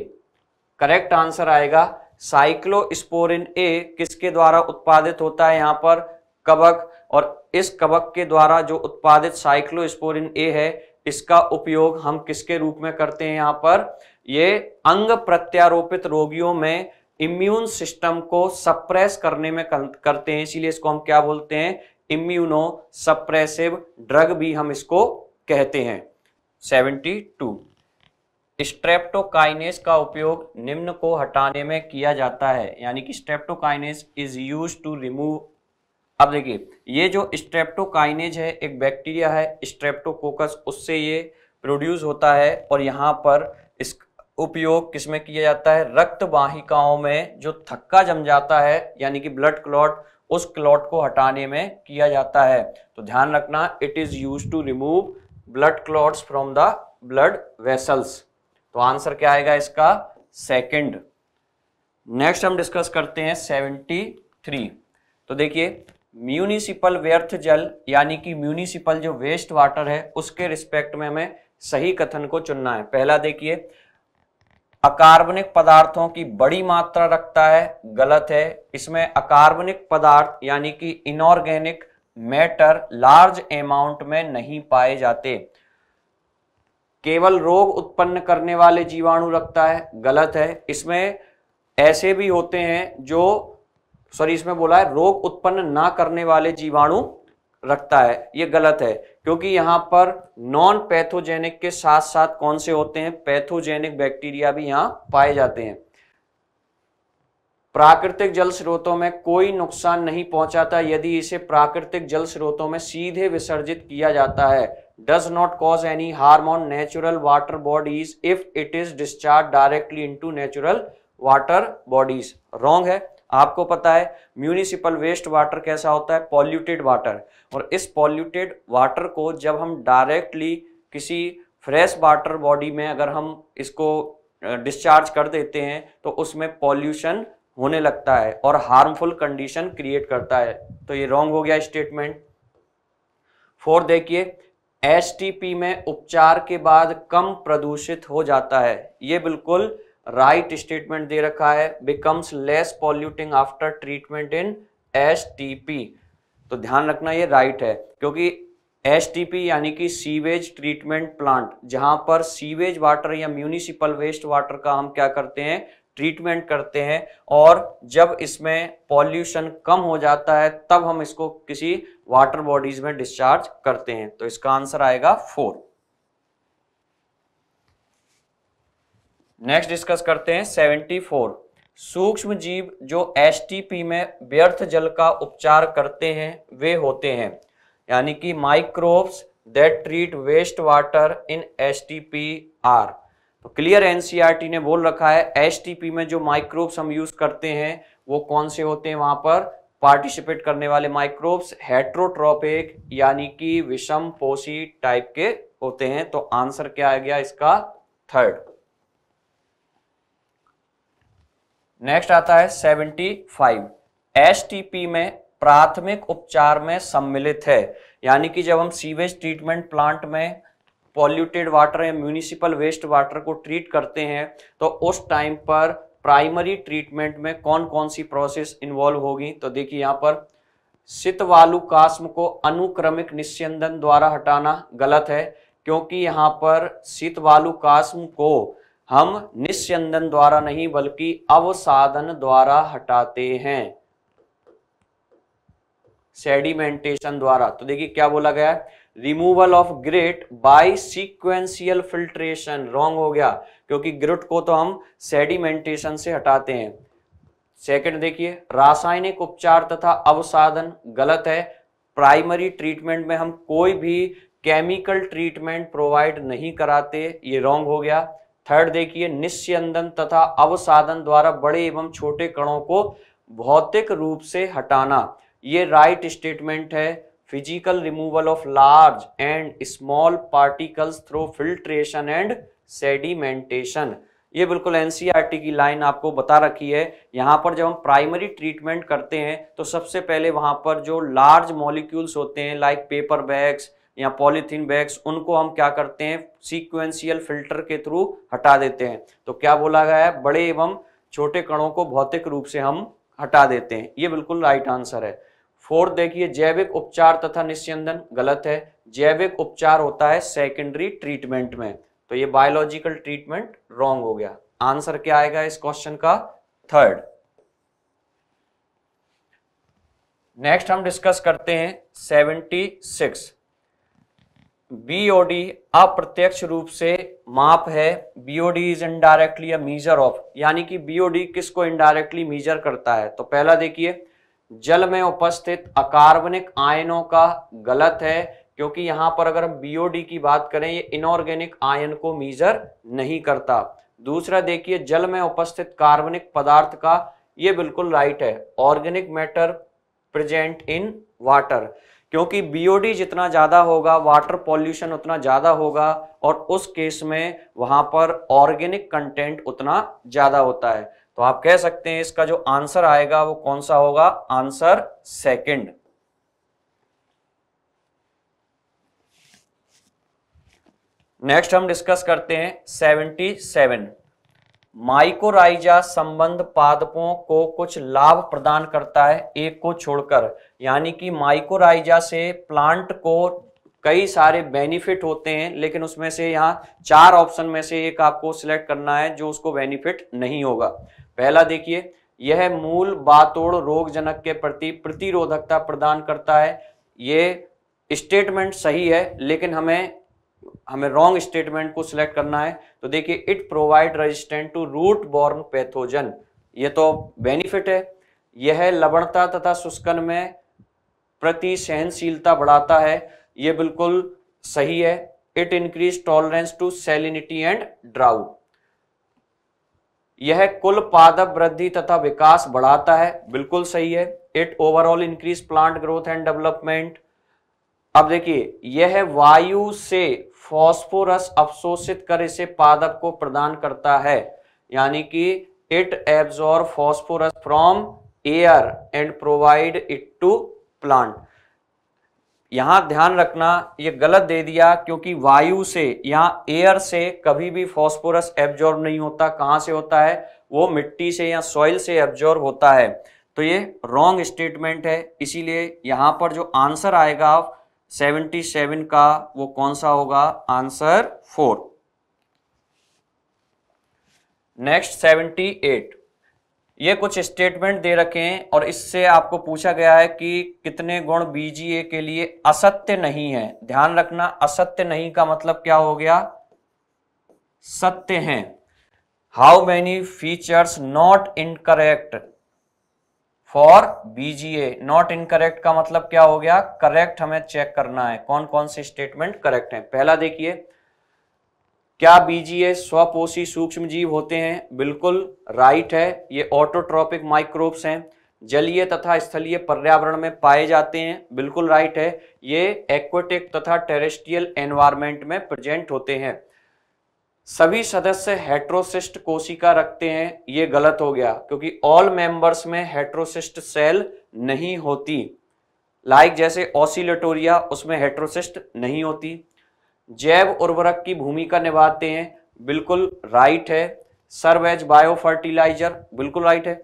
करेक्ट आंसर आएगा साइक्लोस्पोरिन ए किसके द्वारा उत्पादित होता है यहाँ पर कवक और इस कवक के द्वारा जो उत्पादित साइक्लोस्पोरिन ए है इसका उपयोग हम किसके रूप में करते हैं यहाँ पर ये अंग प्रत्यारोपित रोगियों में इम्यून सिस्टम को सप्रेस करने में करते हैं इसीलिए इसको हम क्या बोलते हैं इम्यूनो सप्रेसिव ड्रग भी हम इसको कहते हैं 72 स्ट्रेप्टोकाइनेस का उपयोग निम्न को हटाने में किया जाता है यानी कि streptokinase is use to remove अब देखिए ये जो स्ट्रेप्टोकाइनेज है एक बैक्टीरिया है स्ट्रेप्टोकोकस उससे ये प्रोड्यूस होता है और यहाँ पर इस उपयोग किसमें किया जाता है रक्त वाहिकाओं में जो थक्का जम जाता है यानी कि ब्लड क्लॉट उस क्लॉट को हटाने में किया जाता है तो ध्यान रखना it is use to remove blood clots from the blood vessels तो आंसर क्या आएगा इसका सेकंड नेक्स्ट हम डिस्कस करते हैं सेवेंटी थ्री तो देखिए म्यूनिसिपल व्यर्थ जल यानी कि म्यूनिसिपल जो वेस्ट वाटर है उसके रिस्पेक्ट में हमें सही कथन को चुनना है पहला देखिए अकार्बनिक पदार्थों की बड़ी मात्रा रखता है गलत है इसमें अकार्बनिक पदार्थ यानी कि इनऑर्गेनिक मैटर लार्ज अमाउंट में नहीं पाए जाते केवल रोग उत्पन्न करने वाले जीवाणु रखता है गलत है इसमें ऐसे भी होते हैं जो सॉरी इसमें बोला है रोग उत्पन्न ना करने वाले जीवाणु रखता है ये गलत है क्योंकि यहाँ पर नॉन पैथोजेनिक के साथ साथ कौन से होते हैं पैथोजेनिक बैक्टीरिया भी यहाँ पाए जाते हैं प्राकृतिक जल स्रोतों में कोई नुकसान नहीं पहुंचाता यदि इसे प्राकृतिक जल स्रोतों में सीधे विसर्जित किया जाता है does not cause any harm on natural water bodies if it is discharge directly into natural water bodies wrong है आपको पता है म्यूनिसिपल वेस्ट वाटर कैसा होता है पॉल्यूटेड वाटर और इस पॉल्यूटेड वाटर को जब हम डायरेक्टली किसी फ्रेश वाटर बॉडी में अगर हम इसको डिस्चार्ज कर देते हैं तो उसमें पॉल्यूशन होने लगता है और हार्मफुल कंडीशन क्रिएट करता है तो ये रॉन्ग हो गया स्टेटमेंट फोर देखिए एस में उपचार के बाद कम प्रदूषित हो जाता है ये बिल्कुल राइट स्टेटमेंट दे रखा है becomes less polluting after treatment in S तो ध्यान रखना ये राइट right है क्योंकि एस यानी कि सीवेज ट्रीटमेंट प्लांट जहां पर सीवेज वाटर या म्यूनिसिपल वेस्ट वाटर का हम क्या करते हैं ट्रीटमेंट करते हैं और जब इसमें पॉल्यूशन कम हो जाता है तब हम इसको किसी वाटर बॉडीज में डिस्चार्ज करते हैं तो इसका आंसर आएगा फोर नेक्स्ट डिस्कस करते हैं 74 सूक्ष्म जीव जो एस में व्यर्थ जल का उपचार करते हैं वे होते हैं यानी कि microbes that treat waste water in S are तो क्लियर एनसीईआरटी e ने बोल रखा है एस में जो माइक्रोब्स हम यूज करते हैं वो कौन से होते हैं वहां पर पार्टिसिपेट करने वाले माइक्रोब्स हेट्रोट्रॉपिक यानी कि विषम पोषी टाइप के होते हैं तो आंसर क्या आ गया इसका थर्ड नेक्स्ट आता है सेवेंटी फाइव एस में प्राथमिक उपचार में सम्मिलित है यानी कि जब हम सीवेज ट्रीटमेंट प्लांट में पॉल्यूटेड वाटर या म्यूनिसिपल वेस्ट वाटर को ट्रीट करते हैं तो उस टाइम पर प्राइमरी ट्रीटमेंट में कौन कौन सी प्रोसेस इन्वॉल्व होगी तो देखिए यहाँ पर सितवालु कास्म को अनुक्रमिक निस्यंदन द्वारा हटाना गलत है क्योंकि यहाँ पर सितवालु कास्म को हम निस्यंदन द्वारा नहीं बल्कि अवसाधन द्वारा हटाते हैं सेडिमेंटेशन द्वारा तो देखिए क्या बोला गया removal of grit by sequential filtration wrong हो गया क्योंकि ग्रुट को तो हम सेडिमेंटेशन से हटाते हैं सेकंड देखिए रासायनिक उपचार तथा अवसाधन गलत है प्राइमरी ट्रीटमेंट में हम कोई भी केमिकल ट्रीटमेंट प्रोवाइड नहीं कराते ये रॉन्ग हो गया थर्ड देखिए निस्यंदन तथा अवसाधन द्वारा बड़े एवं छोटे कणों को भौतिक रूप से हटाना ये राइट right स्टेटमेंट है physical removal of large and small particles through filtration and sedimentation ये बिल्कुल एनसीईआरटी e की लाइन आपको बता रखी है यहाँ पर जब हम प्राइमरी ट्रीटमेंट करते हैं तो सबसे पहले वहाँ पर जो लार्ज मॉलिक्यूल्स होते हैं लाइक पेपर बैग्स या पॉलीथीन बैग्स उनको हम क्या करते हैं सीक्वेंशियल फिल्टर के थ्रू हटा देते हैं तो क्या बोला गया है बड़े एवं छोटे कणों को भौतिक रूप से हम हटा देते हैं ये बिल्कुल राइट आंसर है फोर्थ देखिए जैविक उपचार तथा निस्यंदन गलत है जैविक उपचार होता है सेकेंडरी ट्रीटमेंट में तो ये बायोलॉजिकल ट्रीटमेंट रॉन्ग हो गया आंसर क्या आएगा इस क्वेश्चन का थर्ड नेक्स्ट हम डिस्कस करते हैं सेवेंटी सिक्स बीओडी अप्रत्यक्ष रूप से माप है BOD is indirectly a measure of यानी कि बीओडी किसको इनडायरेक्टली मीजर करता है तो पहला देखिए जल में उपस्थित अकार्बनिक आयनों का गलत है क्योंकि यहां पर अगर हम बीओडी की बात करें ये इनऑर्गेनिक आयन को मीजर नहीं करता दूसरा देखिए जल में उपस्थित कार्बनिक पदार्थ का ये बिल्कुल राइट है organic matter present in water क्योंकि बीओडी जितना ज़्यादा होगा वाटर पॉल्यूशन उतना ज़्यादा होगा और उस केस में वहाँ पर ऑर्गेनिक कंटेंट उतना ज़्यादा होता है तो आप कह सकते हैं इसका जो आंसर आएगा वो कौन सा होगा आंसर सेकंड नेक्स्ट हम डिस्कस करते हैं सेवेंटी सेवन माइकोराइजा संबंध पादपों को कुछ लाभ प्रदान करता है एक को छोड़कर यानी कि माइकोराइजा से प्लांट को कई सारे बेनिफिट होते हैं लेकिन उसमें से यहाँ चार ऑप्शन में से एक आपको सिलेक्ट करना है जो उसको बेनिफिट नहीं होगा पहला देखिए यह मूल बातोड़ रोगजनक के प्रति प्रतिरोधकता प्रदान करता है ये स्टेटमेंट सही है लेकिन हमें हमें रॉन्ग स्टेटमेंट को सिलेक्ट करना है तो देखिए it provide resistant to root borne pathogen ये तो बेनिफिट है यह लवणता तथा शुष्कन में प्रति सहनशीलता बढ़ाता है यह बिल्कुल सही है it increase tolerance to salinity and drought यह कुल पादप वृद्धि तथा विकास बढ़ाता है बिल्कुल सही है it overall increase plant growth and development अब देखिए यह वायु से फॉस्फोरस अवशोषित कर इसे पादप को प्रदान करता है यानी कि it absorb phosphorus from air and provide it to plant यहां ध्यान रखना यह गलत दे दिया क्योंकि वायु से यहाँ एयर से कभी भी फॉस्फोरस एब्जॉर्ब नहीं होता कहां से होता है वो मिट्टी से या सॉइल से एब्जॉर्ब होता है तो ये रॉन्ग स्टेटमेंट है इसीलिए यहां पर जो आंसर आएगा आप 77 का वो कौन सा होगा आंसर फोर नेक्स्ट 78 ये कुछ स्टेटमेंट दे रखे हैं और इससे आपको पूछा गया है कि कितने गुण बीजीए के लिए असत्य नहीं है ध्यान रखना असत्य नहीं का मतलब क्या हो गया सत्य हैं how many features not incorrect for BGA not incorrect का मतलब क्या हो गया करेक्ट हमें चेक करना है कौन कौन से स्टेटमेंट करेक्ट है पहला देखिए क्या बीजीए स्वपोषी सूक्ष्म जीव होते हैं बिल्कुल राइट है ये ऑटोट्रॉपिक माइक्रोब्स हैं जलीय तथा स्थलीय पर्यावरण में पाए जाते हैं बिल्कुल राइट है ये एक्वेटिक तथा टेरेस्ट्रियल एनवायरमेंट में प्रेजेंट होते हैं सभी सदस्य हेट्रोसिस्ट कोशिका रखते हैं ये गलत हो गया क्योंकि ऑल मेंबर्स में हेट्रोसिस्ट सेल नहीं होती लाइक जैसे ऑसिलेटोरिया उसमें हेट्रोसिस्ट नहीं होती जैव उर्वरक की भूमिका निभाते हैं बिल्कुल राइट है सर्वेज बायो फर्टिलाइजर बिल्कुल राइट है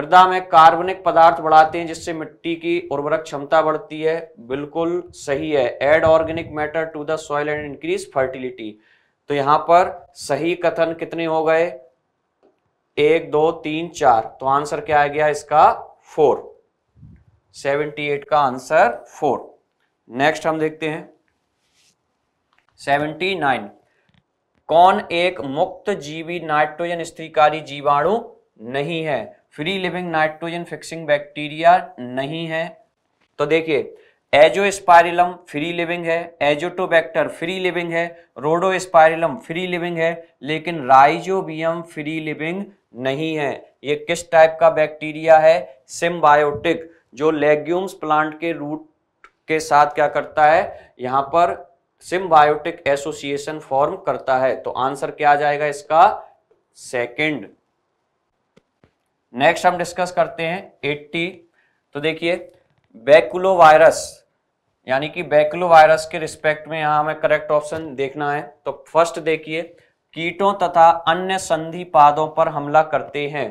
मृदा में कार्बनिक पदार्थ बढ़ाते हैं जिससे मिट्टी की उर्वरक क्षमता बढ़ती है बिल्कुल सही है add organic matter to the soil and increase fertility तो यहां पर सही कथन कितने हो गए एक दो तीन चार तो आंसर क्या आ गया इसका फोर सेवेंटी एट का आंसर फोर नेक्स्ट हम देखते हैं सेवेंटी नाइन कौन एक मुक्त जीवी नाइट्रोजन स्त्रीकारी जीवाणु नहीं है free living nitrogen fixing bacteria नहीं है तो देखिए एजो स्पायरिलम फ्री लिविंग है एजोटोबैक्टर फ्री लिविंग है रोडो स्पायरिलम फ्री लिविंग है लेकिन राइजोबियम फ्री लिविंग नहीं है ये किस टाइप का बैक्टीरिया है सिम्बायोटिक जो लेग्यूम्स प्लांट के रूट के साथ क्या करता है यहाँ पर सिम्बायोटिक एसोसिएशन फॉर्म करता है तो आंसर क्या आ जाएगा इसका सेकेंड नेक्स्ट हम डिस्कस करते हैं 80 तो देखिए बैकुलो वायरस यानी कि बैकुलो वायरस के रिस्पेक्ट में यहाँ हमें करेक्ट ऑप्शन देखना है तो फर्स्ट देखिए कीटों तथा अन्य संधि पादों पर हमला करते हैं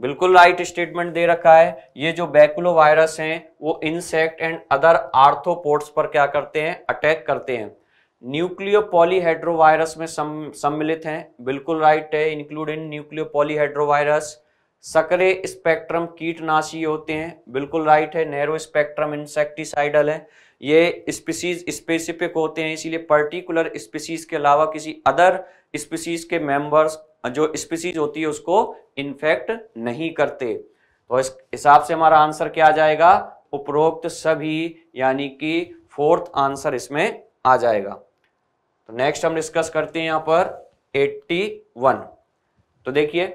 बिल्कुल राइट स्टेटमेंट दे रखा है ये जो बैकुलो वायरस हैं वो इंसेक्ट एंड अदर आर्थोपोर्ट्स पर क्या करते हैं अटैक करते हैं न्यूक्लियो पॉलीहाइड्रोवायरस में सम्मिलित हैं बिल्कुल राइट है इंक्लूड इन न्यूक्लियो पॉलीहेड्रोवायरस सकरे स्पेक्ट्रम कीटनाशी होते हैं बिल्कुल राइट है नैरो स्पेक्ट्रम इंसेक्टिसाइडल है ये स्पीसीज स्पेसिफिक होते हैं इसीलिए पर्टिकुलर स्पीसीज के अलावा किसी अदर स्पीसीज के मेंबर्स जो स्पीसीज होती है उसको इन्फेक्ट नहीं करते तो इस हिसाब से हमारा आंसर क्या आ जाएगा उपरोक्त सभी यानी कि फोर्थ आंसर इसमें आ जाएगा तो नेक्स्ट हम डिस्कस करते हैं यहाँ पर 81 तो देखिए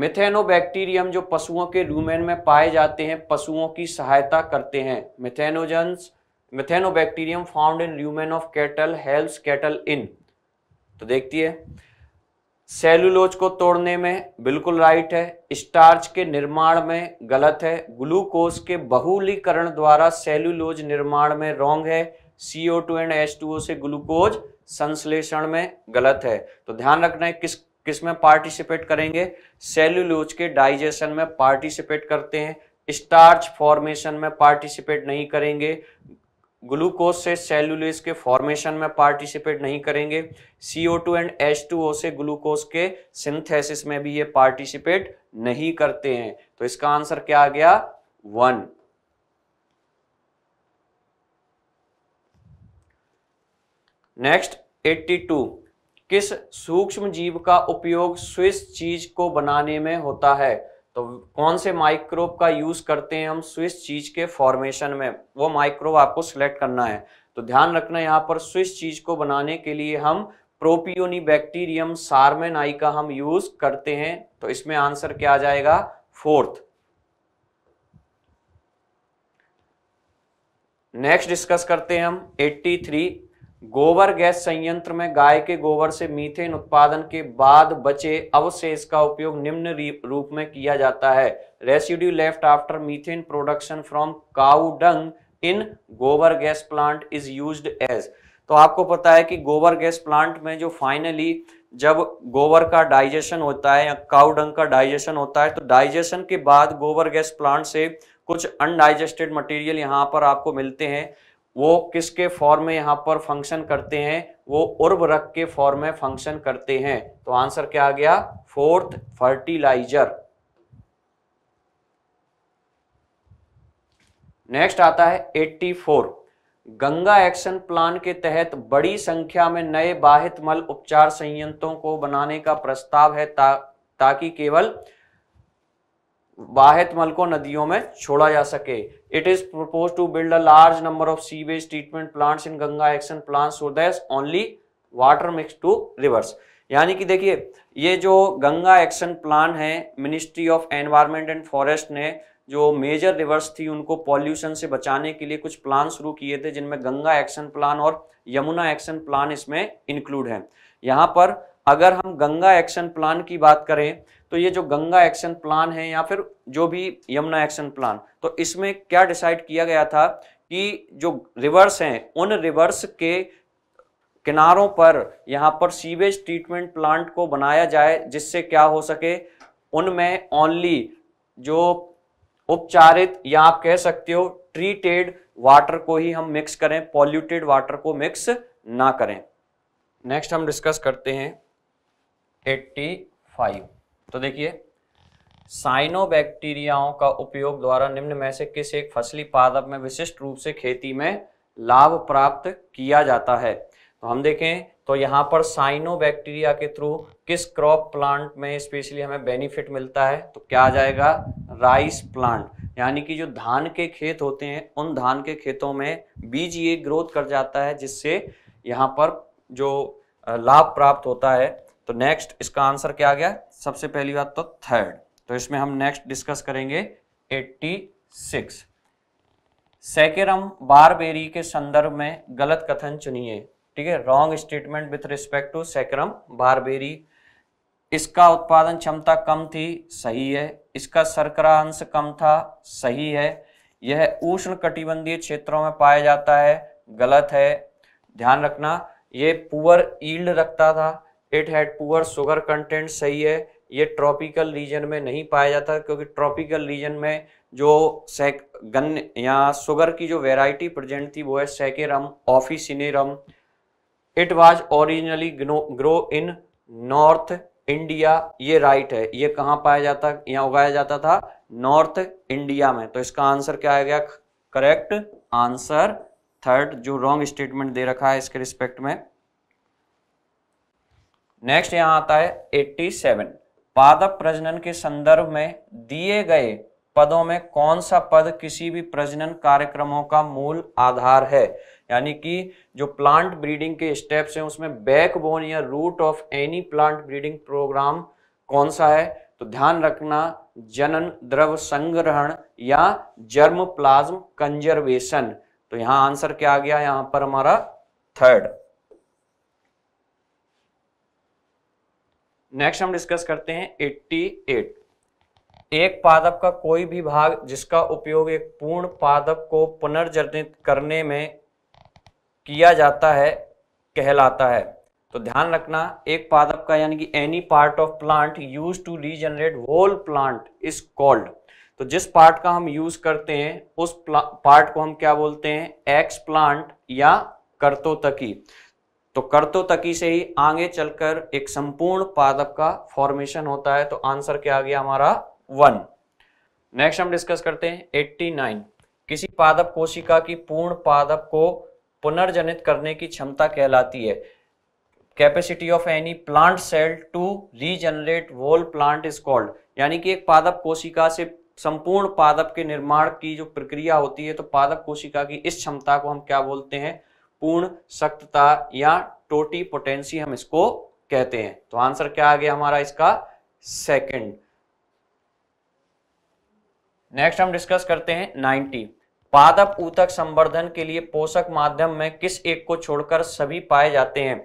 मिथेनोबैक्टीरियम जो पशुओं के रूमेन में पाए जाते हैं पशुओं की सहायता करते हैं methanogens Methanobacterium found in rumen of cattle helps cattle in तो देखती है सेलुलोज को तोड़ने में बिल्कुल राइट है स्टार्च के निर्माण में गलत है ग्लूकोज के बहुलीकरण द्वारा सेलुलोज निर्माण में रॉन्ग है CO2 एंड H2O से ग्लूकोज संश्लेषण में गलत है तो ध्यान रखना है किस किस में पार्टिसिपेट करेंगे सेल्यूलोज के डाइजेशन में पार्टिसिपेट करते हैं स्टार्च फॉर्मेशन में पार्टिसिपेट नहीं करेंगे ग्लूकोज से सेलुलोज के फॉर्मेशन में पार्टिसिपेट नहीं करेंगे CO2 एंड H2O से ग्लूकोज के सिंथेसिस में भी ये पार्टिसिपेट नहीं करते हैं तो इसका आंसर क्या आ गया वन नेक्स्ट 82 किस सूक्ष्म जीव का उपयोग स्विस चीज को बनाने में होता है तो कौन से माइक्रोब का यूज करते हैं हम स्विस चीज के फॉर्मेशन में वो माइक्रोब आपको सिलेक्ट करना है तो ध्यान रखना यहाँ पर स्विस चीज को बनाने के लिए हम प्रोपियोनी बैक्टीरियम सार्मेनाई का हम यूज करते हैं तो इसमें आंसर क्या आ जाएगा फोर्थ नेक्स्ट डिस्कस करते हैं हम 83 गोबर गैस संयंत्र में गाय के गोबर से मीथेन उत्पादन के बाद बचे अवशेष का उपयोग निम्न रूप में किया जाता है residue left after methane production from cow dung in गोबर gas plant is used as तो आपको पता है कि गोबर गैस प्लांट में जो फाइनली जब गोबर का डाइजेशन होता है या काउ डंग का डाइजेशन होता है तो डाइजेशन के बाद गोबर गैस प्लांट से कुछ अनडाइजेस्टेड मटेरियल यहाँ पर आपको मिलते हैं वो किसके फॉर्म में यहाँ पर फंक्शन करते हैं वो उर्वरक के फॉर्म में फंक्शन करते हैं तो आंसर क्या आ गया फोर्थ फर्टिलाइजर नेक्स्ट आता है 84 गंगा एक्शन प्लान के तहत बड़ी संख्या में नए बाहित मल उपचार संयंत्रों को बनाने का प्रस्ताव है ता, ताकि केवल वाहित मल को नदियों में छोड़ा जा सके it is propose to build a large number of sewage treatment plants in Ganga action plant so that's only water mix to rivers यानी कि देखिए ये जो गंगा एक्शन प्लान है ministry of environment and forest ने जो मेजर रिवर्स थी उनको पॉल्यूशन से बचाने के लिए कुछ प्लान शुरू किए थे जिनमें गंगा एक्शन प्लान और यमुना एक्शन प्लान इसमें इंक्लूड है यहाँ पर अगर हम गंगा एक्शन प्लान की बात करें तो ये जो गंगा एक्शन प्लान है या फिर जो भी यमुना एक्शन प्लान तो इसमें क्या डिसाइड किया गया था कि जो रिवर्स हैं उन रिवर्स के किनारों पर यहाँ पर सीवेज ट्रीटमेंट प्लांट को बनाया जाए जिससे क्या हो सके उनमें ओनली जो उपचारित या आप कह सकते हो ट्रीटेड वाटर को ही हम मिक्स करें पॉल्यूटेड वाटर को मिक्स ना करें नेक्स्ट हम डिस्कस करते हैं 85 तो देखिए साइनोबैक्टीरियाओं का उपयोग द्वारा निम्न में से किस एक फसली पादप में विशिष्ट रूप से खेती में लाभ प्राप्त किया जाता है तो हम देखें तो यहाँ पर साइनोबैक्टीरिया के थ्रू किस क्रॉप प्लांट में स्पेशली हमें बेनिफिट मिलता है तो क्या आ जाएगा राइस प्लांट यानी कि जो धान के खेत होते हैं उन धान के खेतों में बीज ये ग्रोथ कर जाता है जिससे यहाँ पर जो लाभ प्राप्त होता है तो नेक्स्ट इसका आंसर क्या आ गया सबसे पहली बात तो थर्ड तो इसमें हम नेक्स्ट डिस्कस करेंगे 86 सेकेरम बारबेरी के संदर्भ में गलत कथन चुनिए ठीक है wrong statement with respect to Saccharum barberi इसका उत्पादन क्षमता कम थी सही है इसका शर्करा अंश कम था सही है यह उष्ण कटिबंधीय क्षेत्रों में पाया जाता है गलत है ध्यान रखना यह पुअर ईल्ड रखता था it had poor sugar content सही है ये ट्रॉपिकल रीजन में नहीं पाया जाता क्योंकि ट्रॉपिकल रीजन में जो सैक गन्ने या शुगर की जो वेराइटी प्रेजेंट थी वो है Saccharum officinarum it was originally grow in north India ये राइट है ये कहाँ पाया जाता या उगाया जाता था नॉर्थ इंडिया में तो इसका आंसर क्या आ गया करेक्ट आंसर थर्ड जो रॉन्ग स्टेटमेंट दे रखा है इसके रिस्पेक्ट में नेक्स्ट यहाँ आता है 87 पादप प्रजनन के संदर्भ में दिए गए पदों में कौन सा पद किसी भी प्रजनन कार्यक्रमों का मूल आधार है यानी कि जो प्लांट ब्रीडिंग के स्टेप्स हैं उसमें बैकबोन या root of any plant breeding programme कौन सा है तो ध्यान रखना जनन द्रव संग्रहण या जर्म प्लाज्म कंजर्वेशन तो यहाँ आंसर क्या आ गया यहाँ पर हमारा थर्ड नेक्स्ट हम डिस्कस करते हैं 88 एक पादप का कोई भी भाग जिसका उपयोग एक पूर्ण पादप को पुनर्जनित करने में किया जाता है कहलाता है तो ध्यान रखना एक पादप का यानी कि any part of plant use to regenerate whole plant is called तो जिस पार्ट का हम यूज करते हैं उस पार्ट को हम क्या बोलते हैं एक्स प्लांट या तकी तो करतो तकी से ही आगे चलकर एक संपूर्ण पादप का फॉर्मेशन होता है तो आंसर क्या आ गया हमारा वन नेक्स्ट हम डिस्कस करते हैं 89 किसी पादप कोशिका की पूर्ण पादप को पुनर्जनित करने की क्षमता कहलाती है capacity of any plant cell to regenerate whole plant is called यानी कि एक पादप कोशिका से संपूर्ण पादप के निर्माण की जो प्रक्रिया होती है तो पादप कोशिका की इस क्षमता को हम क्या बोलते हैं पूर्ण सख्तता या टोटी पोटेंसी हम इसको कहते हैं तो आंसर क्या आ गया हमारा इसका सेकंड नेक्स्ट हम डिस्कस करते हैं 90 पादप ऊतक संवर्धन के लिए पोषक माध्यम में किस एक को छोड़कर सभी पाए जाते हैं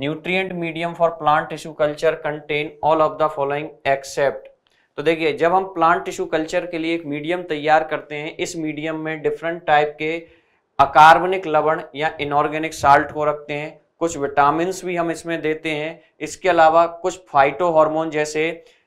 nutrient medium for plant tissue culture contain all of the following except तो देखिए जब हम प्लांट टिश्यू कल्चर के लिए एक मीडियम तैयार करते हैं इस मीडियम में डिफरेंट टाइप के अकार्बनिक लवण या इनऑर्गेनिक साल्ट को रखते हैं कुछ विटामिन भी हम इसमें देते हैं इसके अलावा कुछ फाइटो हार्मोन जैसे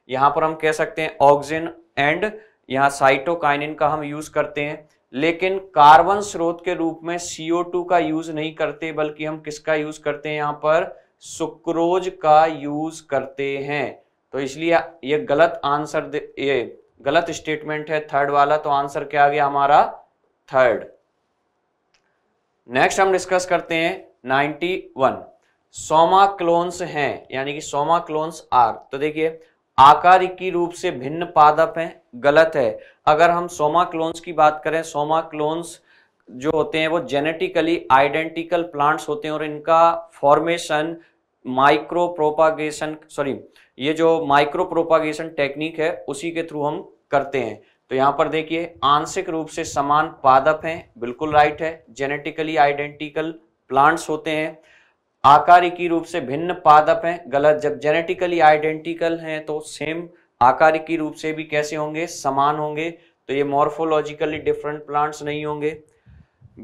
यहाँ पर हम कह सकते हैं ऑक्सिन एंड यहाँ साइटोकाइनिन का हम यूज़ करते हैं लेकिन कार्बन स्रोत के रूप में CO2 का यूज़ नहीं करते बल्कि हम किसका यूज़ करते हैं यहाँ पर सुक्रोज का यूज़ करते हैं तो इसलिए ये गलत आंसर ये गलत स्टेटमेंट है थर्ड वाला तो आंसर क्या आ गया हमारा थर्ड नेक्स्ट हम डिस्कस करते हैं 91 सोमा क्लोन्स हैं यानी कि सोमा क्लोन्स आर तो देखिए आकार की रूप से भिन्न पादप हैं गलत है अगर हम सोमा क्लोन्स की बात करें सोमा क्लोन्स जो होते हैं वो जेनेटिकली आइडेंटिकल प्लांट्स होते हैं और इनका फॉर्मेशन माइक्रो प्रोपागेशन सॉरी ये जो माइक्रो प्रोपागेशन टेक्निक है उसी के थ्रू हम करते हैं तो यहाँ पर देखिए आंशिक रूप से समान पादप हैं बिल्कुल राइट है जेनेटिकली आइडेंटिकल प्लांट्स होते हैं आकारिकी रूप से भिन्न पादप हैं गलत जब जेनेटिकली आइडेंटिकल हैं तो सेम आकारिकी रूप से भी कैसे होंगे समान होंगे तो ये मॉर्फोलॉजिकली डिफरेंट प्लांट्स नहीं होंगे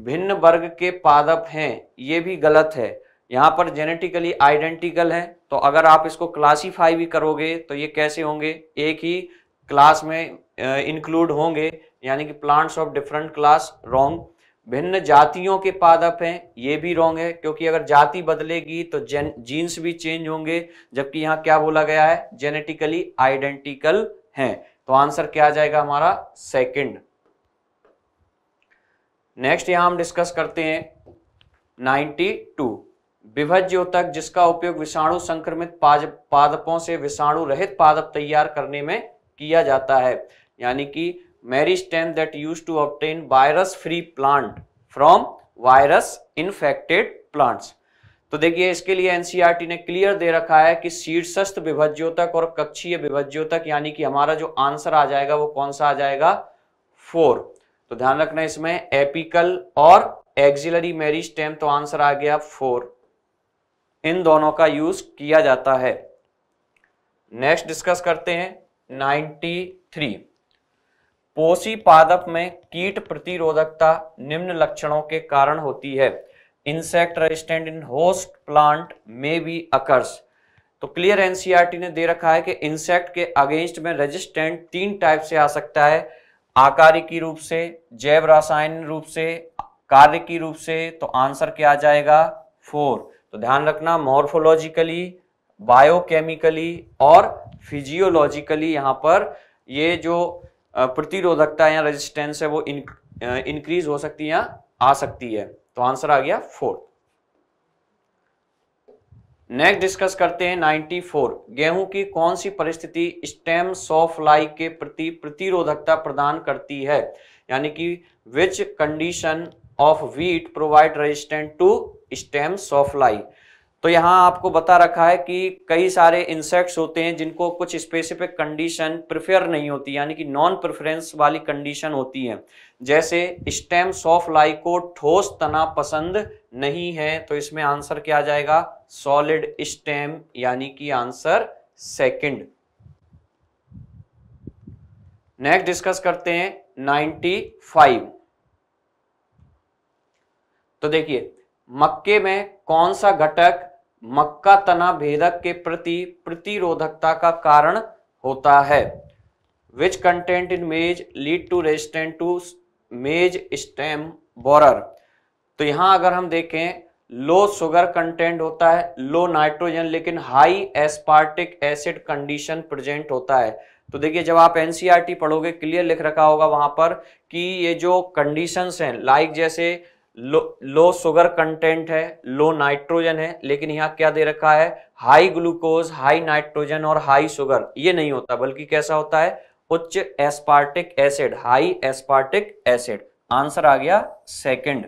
भिन्न वर्ग के पादप हैं ये भी गलत है यहाँ पर जेनेटिकली आइडेंटिकल है तो अगर आप इसको क्लासीफाई भी करोगे तो ये कैसे होंगे एक ही क्लास में इंक्लूड uh, होंगे यानी कि plants of different class wrong भिन्न जातियों के पादप हैं ये भी रॉन्ग है क्योंकि अगर जाति बदलेगी तो जेन जीन्स भी चेंज होंगे जबकि यहाँ क्या बोला गया है जेनेटिकली आइडेंटिकल हैं तो आंसर क्या आ जाएगा हमारा सेकंड नेक्स्ट यहां हम डिस्कस करते हैं 92 टू उत्तक जिसका उपयोग विषाणु संक्रमित पादपों से विषाणु रहित पादप तैयार करने में किया जाता है यानी कि meristem that use to obtain virus free plant from virus infected plants तो देखिए इसके लिए एनसीईआरटी e ने क्लियर दे रखा है कि शीर्षस्थ विभज्योतक और कक्षीय विभज्योतक यानी कि हमारा जो आंसर आ जाएगा वो कौन सा आ जाएगा फोर तो ध्यान रखना इसमें एपिकल और एक्सिलरी स्टेम तो आंसर आ गया फोर इन दोनों का यूज किया जाता है नेक्स्ट डिस्कस करते हैं 93 पोषी पादप में कीट प्रतिरोधकता निम्न लक्षणों के कारण होती है insect resistant in host plant में भी अकर्स तो क्लियर एनसीईआरटी e ने दे रखा है कि इंसेक्ट के अगेंस्ट में रेजिस्टेंट तीन टाइप से आ सकता है आकारिकी रूप से जैव रासायन रूप से कार्य की रूप से तो आंसर क्या आ जाएगा फोर तो ध्यान रखना मॉर्फोलॉजिकली बायोकेमिकली और फिजियोलॉजिकली यहाँ पर ये जो प्रतिरोधकता या रेजिस्टेंस है वो इंक्रीज हो सकती है या आ सकती है तो आंसर आ गया फोर्थ नेक्स्ट डिस्कस करते हैं 94 गेहूं की कौन सी परिस्थिति स्टेम सो के प्रति प्रतिरोधकता प्रदान करती है यानी कि which condition of wheat provide resistant to stem saw तो यहाँ आपको बता रखा है कि कई सारे इंसेक्ट्स होते हैं जिनको कुछ स्पेसिफिक कंडीशन प्रिफेयर नहीं होती यानी कि नॉन प्रेफरेंस वाली कंडीशन होती है जैसे स्टेम सॉफ्ट लाई को ठोस तना पसंद नहीं है तो इसमें आंसर क्या जाएगा सॉलिड स्टेम यानी कि आंसर सेकंड नेक्स्ट डिस्कस करते हैं फाइव तो देखिए मक्के में कौन सा घटक मक्का तना भेदक के प्रति प्रतिरोधकता का कारण होता है विच content in maize lead to resistant to maize stem borer तो यहां अगर हम देखें लो शुगर कंटेंट होता है लो नाइट्रोजन लेकिन high aspartic acid condition present होता है तो देखिए जब आप एनसीआरटी e पढ़ोगे क्लियर लिख रखा होगा वहां पर कि ये जो कंडीशंस हैं लाइक जैसे लो, शुगर कंटेंट है लो नाइट्रोजन है लेकिन यहाँ क्या दे रखा है हाई ग्लूकोज हाई नाइट्रोजन और हाई शुगर ये नहीं होता बल्कि कैसा होता है उच्च aspartic acid high aspartic acid answer आ गया सेकंड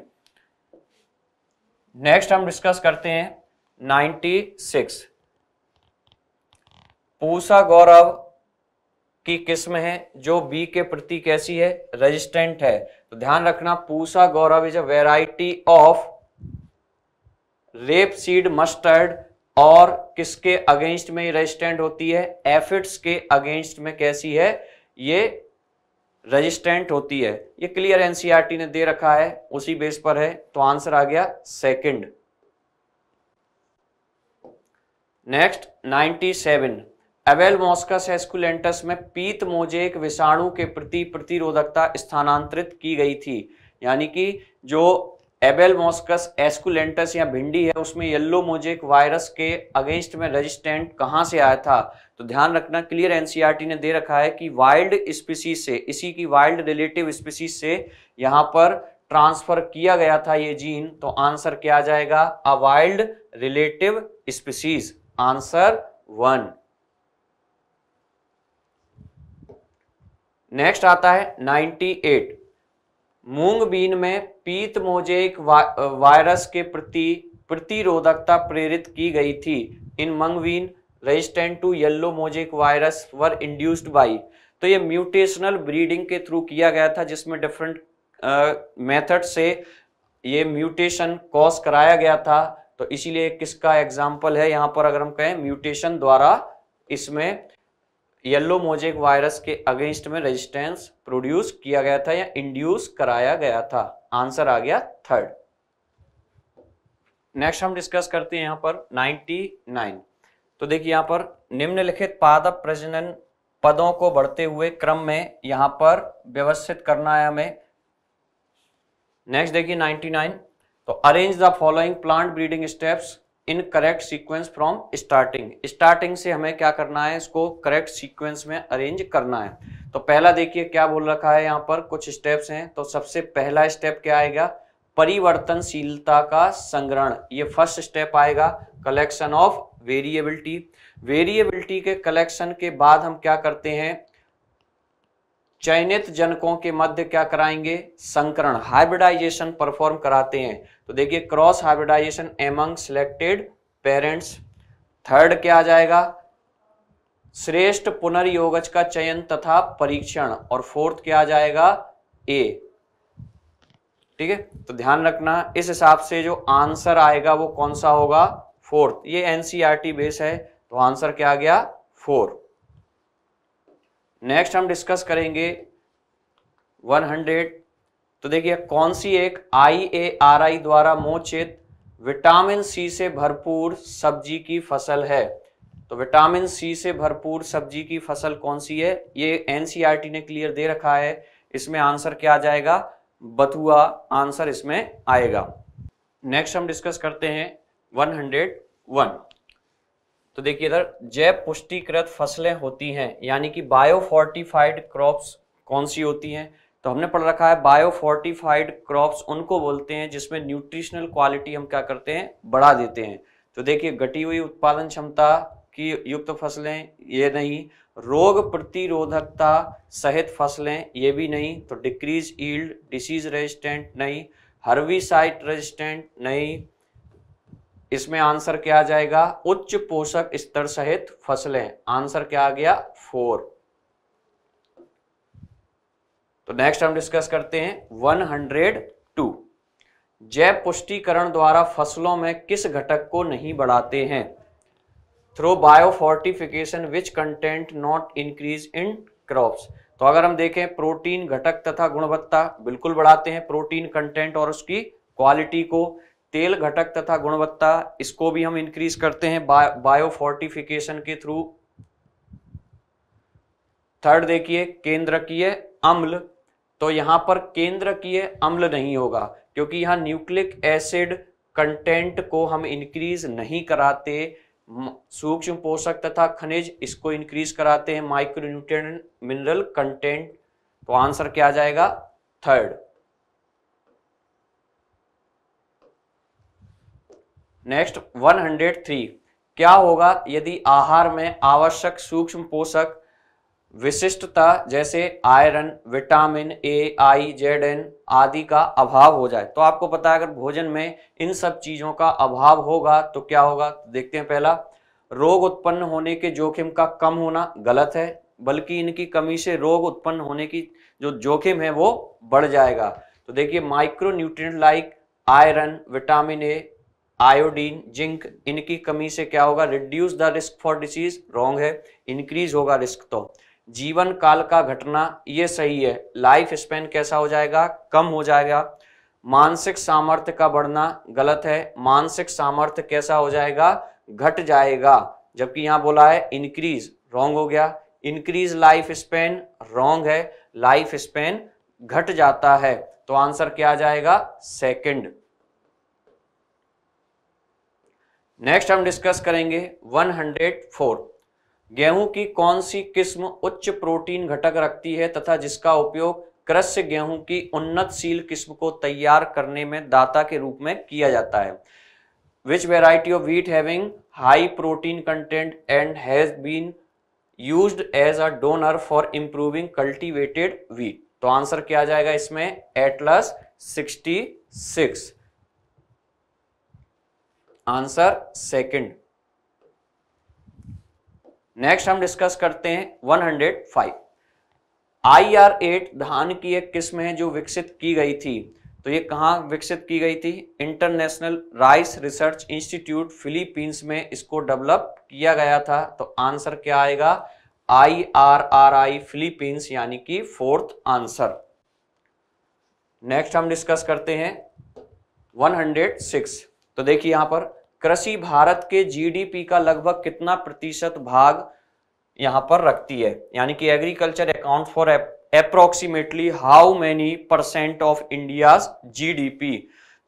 नेक्स्ट हम डिस्कस करते हैं 96 पूसा गौरव की किस्म है जो बी के प्रति कैसी है रेजिस्टेंट है तो ध्यान रखना Pusa Gaurav is a variety of rapeseed mustard और किसके अगेंस्ट में रेजिस्टेंट होती है एफिड्स के अगेंस्ट में कैसी है ये रेजिस्टेंट होती है ये क्लियर एनसीईआरटी e ने दे रखा है उसी बेस पर है तो आंसर आ गया second next 97 Abelmoschus esculentus में पीत मोजेक विषाणु के प्रति प्रतिरोधकता स्थानांतरित की गई थी यानी कि जो एबेल मॉस्कस एस्कुलेंटस या भिंडी है उसमें येल्लो मोजेक वायरस के अगेंस्ट में रेजिस्टेंट कहाँ से आया था तो ध्यान रखना क्लियर एनसीईआरटी ने दे रखा है कि वाइल्ड स्पीसीज से इसी की वाइल्ड रिलेटिव स्पीसीज से यहाँ पर ट्रांसफर किया गया था ये जीन तो आंसर क्या आ जाएगा a wild relative species answer one next आता है 98 मूंग बीन में पीत मोजेक वा, वायरस के प्रति प्रतिरोधकता प्रेरित की गई थी in mung bean resistant to yellow mosaic virus were induced by तो ये म्यूटेशनल ब्रीडिंग के थ्रू किया गया था जिसमें डिफरेंट मेथड से ये म्यूटेशन कॉज कराया गया था तो इसीलिए किसका एग्जाम्पल है यहाँ पर अगर हम कहें म्यूटेशन द्वारा इसमें येलो मोजेक वायरस के अगेंस्ट में रेजिस्टेंस प्रोड्यूस किया गया था या इंड्यूस कराया गया था आंसर आ गया थर्ड नेक्स्ट हम डिस्कस करते हैं यहां पर 99 तो देखिए यहां पर निम्नलिखित पादप प्रजनन पदों को बढ़ते हुए क्रम में यहां पर व्यवस्थित करना है हमें नेक्स्ट देखिए 99 तो arrange the following plant breeding steps in correct sequence from starting starting से हमें क्या करना है इसको करेक्ट सीक्वेंस में अरेंज करना है तो पहला देखिए क्या बोल रखा है यहाँ पर कुछ स्टेप्स हैं तो सबसे पहला स्टेप क्या आएगा परिवर्तनशीलता का संग्रहण ये फर्स्ट स्टेप आएगा कलेक्शन ऑफ वेरिएबिलिटी वेरिएबिलिटी के कलेक्शन के बाद हम क्या करते हैं चयनित जनकों के मध्य क्या कराएंगे संकरण हाइब्रिडाइजेशन परफॉर्म कराते हैं तो देखिए cross hybridisation among selected parents third क्या आ जाएगा श्रेष्ठ पुनर्योगज का चयन तथा परीक्षण और फोर्थ क्या आ जाएगा ए ठीक है तो ध्यान रखना इस हिसाब से जो आंसर आएगा वो कौन सा होगा फोर्थ ये एनसीईआरटी बेस e है तो आंसर क्या आ गया फोर नेक्स्ट हम डिस्कस करेंगे हंड्रेड तो देखिए कौन सी एक आई ए आर आई द्वारा मोचित विटामिन सी से भरपूर सब्जी की फसल है तो विटामिन सी से भरपूर सब्जी की फसल कौन सी है ये एनसीईआरटी e ने क्लियर दे रखा है इसमें आंसर क्या आ जाएगा बथुआ आंसर इसमें आएगा नेक्स्ट हम डिस्कस करते हैं 101 तो देखिए इधर जैव पुष्टिकृत फसलें होती हैं यानी कि बायोफोर्टिफाइड क्रॉप्स कौन सी होती हैं तो हमने पढ़ रखा है बायोफोर्टिफाइड क्रॉप्स उनको बोलते हैं जिसमें न्यूट्रिशनल क्वालिटी हम क्या करते हैं बढ़ा देते हैं तो देखिए घटी हुई उत्पादन क्षमता की युक्त तो फसलें ये नहीं रोग प्रतिरोधकता सहित फसलें ये भी नहीं तो डिक्रीज ईल्ड डिसीज रेजिस्टेंट नहीं हर्विसाइट रेजिस्टेंट नहीं इसमें आंसर क्या आ जाएगा उच्च पोषक स्तर सहित फसलें आंसर क्या आ गया फोर तो नेक्स्ट हम डिस्कस करते हैं 102 जैव पुष्टिकरण द्वारा फसलों में किस घटक को नहीं बढ़ाते हैं through biofortification which content not increase in crops तो अगर हम देखें प्रोटीन घटक तथा गुणवत्ता बिल्कुल बढ़ाते हैं प्रोटीन कंटेंट और उसकी क्वालिटी को तेल घटक तथा गुणवत्ता इसको भी हम इंक्रीज करते हैं बा, बायोफोर्टिफिकेशन के थ्रू थर्ड देखिए केंद्र की अम्ल तो यहाँ पर केंद्र की अम्ल नहीं होगा क्योंकि यहाँ न्यूक्लिक एसिड कंटेंट को हम इंक्रीज नहीं कराते सूक्ष्म पोषक तथा खनिज इसको इंक्रीज कराते हैं माइक्रो मिनरल कंटेंट तो आंसर क्या आ जाएगा थर्ड नेक्स्ट 103 क्या होगा यदि आहार में आवश्यक सूक्ष्म पोषक विशिष्टता जैसे iron vitamin A I Z N आदि का अभाव हो जाए तो आपको पता है अगर भोजन में इन सब चीज़ों का अभाव होगा तो क्या होगा देखते हैं पहला रोग उत्पन्न होने के जोखिम का कम होना गलत है बल्कि इनकी कमी से रोग उत्पन्न होने की जो जोखिम है वो बढ़ जाएगा तो देखिए micro nutrient like iron vitamin A iodine zinc इनकी कमी से क्या होगा reduce the risk for disease wrong है इंक्रीज होगा रिस्क तो जीवन काल का घटना ये सही है लाइफ स्पेन कैसा हो जाएगा कम हो जाएगा मानसिक सामर्थ्य का बढ़ना गलत है मानसिक सामर्थ्य कैसा हो जाएगा घट जाएगा जबकि यहां बोला है इंक्रीज रॉन्ग हो गया इंक्रीज लाइफ स्पेन रॉन्ग है लाइफ स्पेन घट जाता है तो आंसर क्या आ जाएगा सेकंड नेक्स्ट हम डिस्कस करेंगे 104 गेहूं की कौन सी किस्म उच्च प्रोटीन घटक रखती है तथा जिसका उपयोग कृष्य गेहूं की उन्नतशील किस्म को तैयार करने में दाता के रूप में किया जाता है which variety of wheat having high protein content and has been use as a donor for improving cultivated wheat तो आंसर क्या जाएगा इसमें एटलस 66 आंसर सेकंड नेक्स्ट हम डिस्कस करते हैं 105 आर एट धान की एक किस्म है जो विकसित की गई थी तो ये कहाँ विकसित की गई थी international rice research institute Philippines में इसको डेवलप किया गया था तो आंसर क्या आएगा I R R I Philippines यानी कि फोर्थ आंसर नेक्स्ट हम डिस्कस करते हैं 106 तो देखिए यहां पर कृषि भारत के जीडीपी का लगभग कितना प्रतिशत भाग यहाँ पर रखती है यानी कि agriculture account for approximately how many percent of India's GDP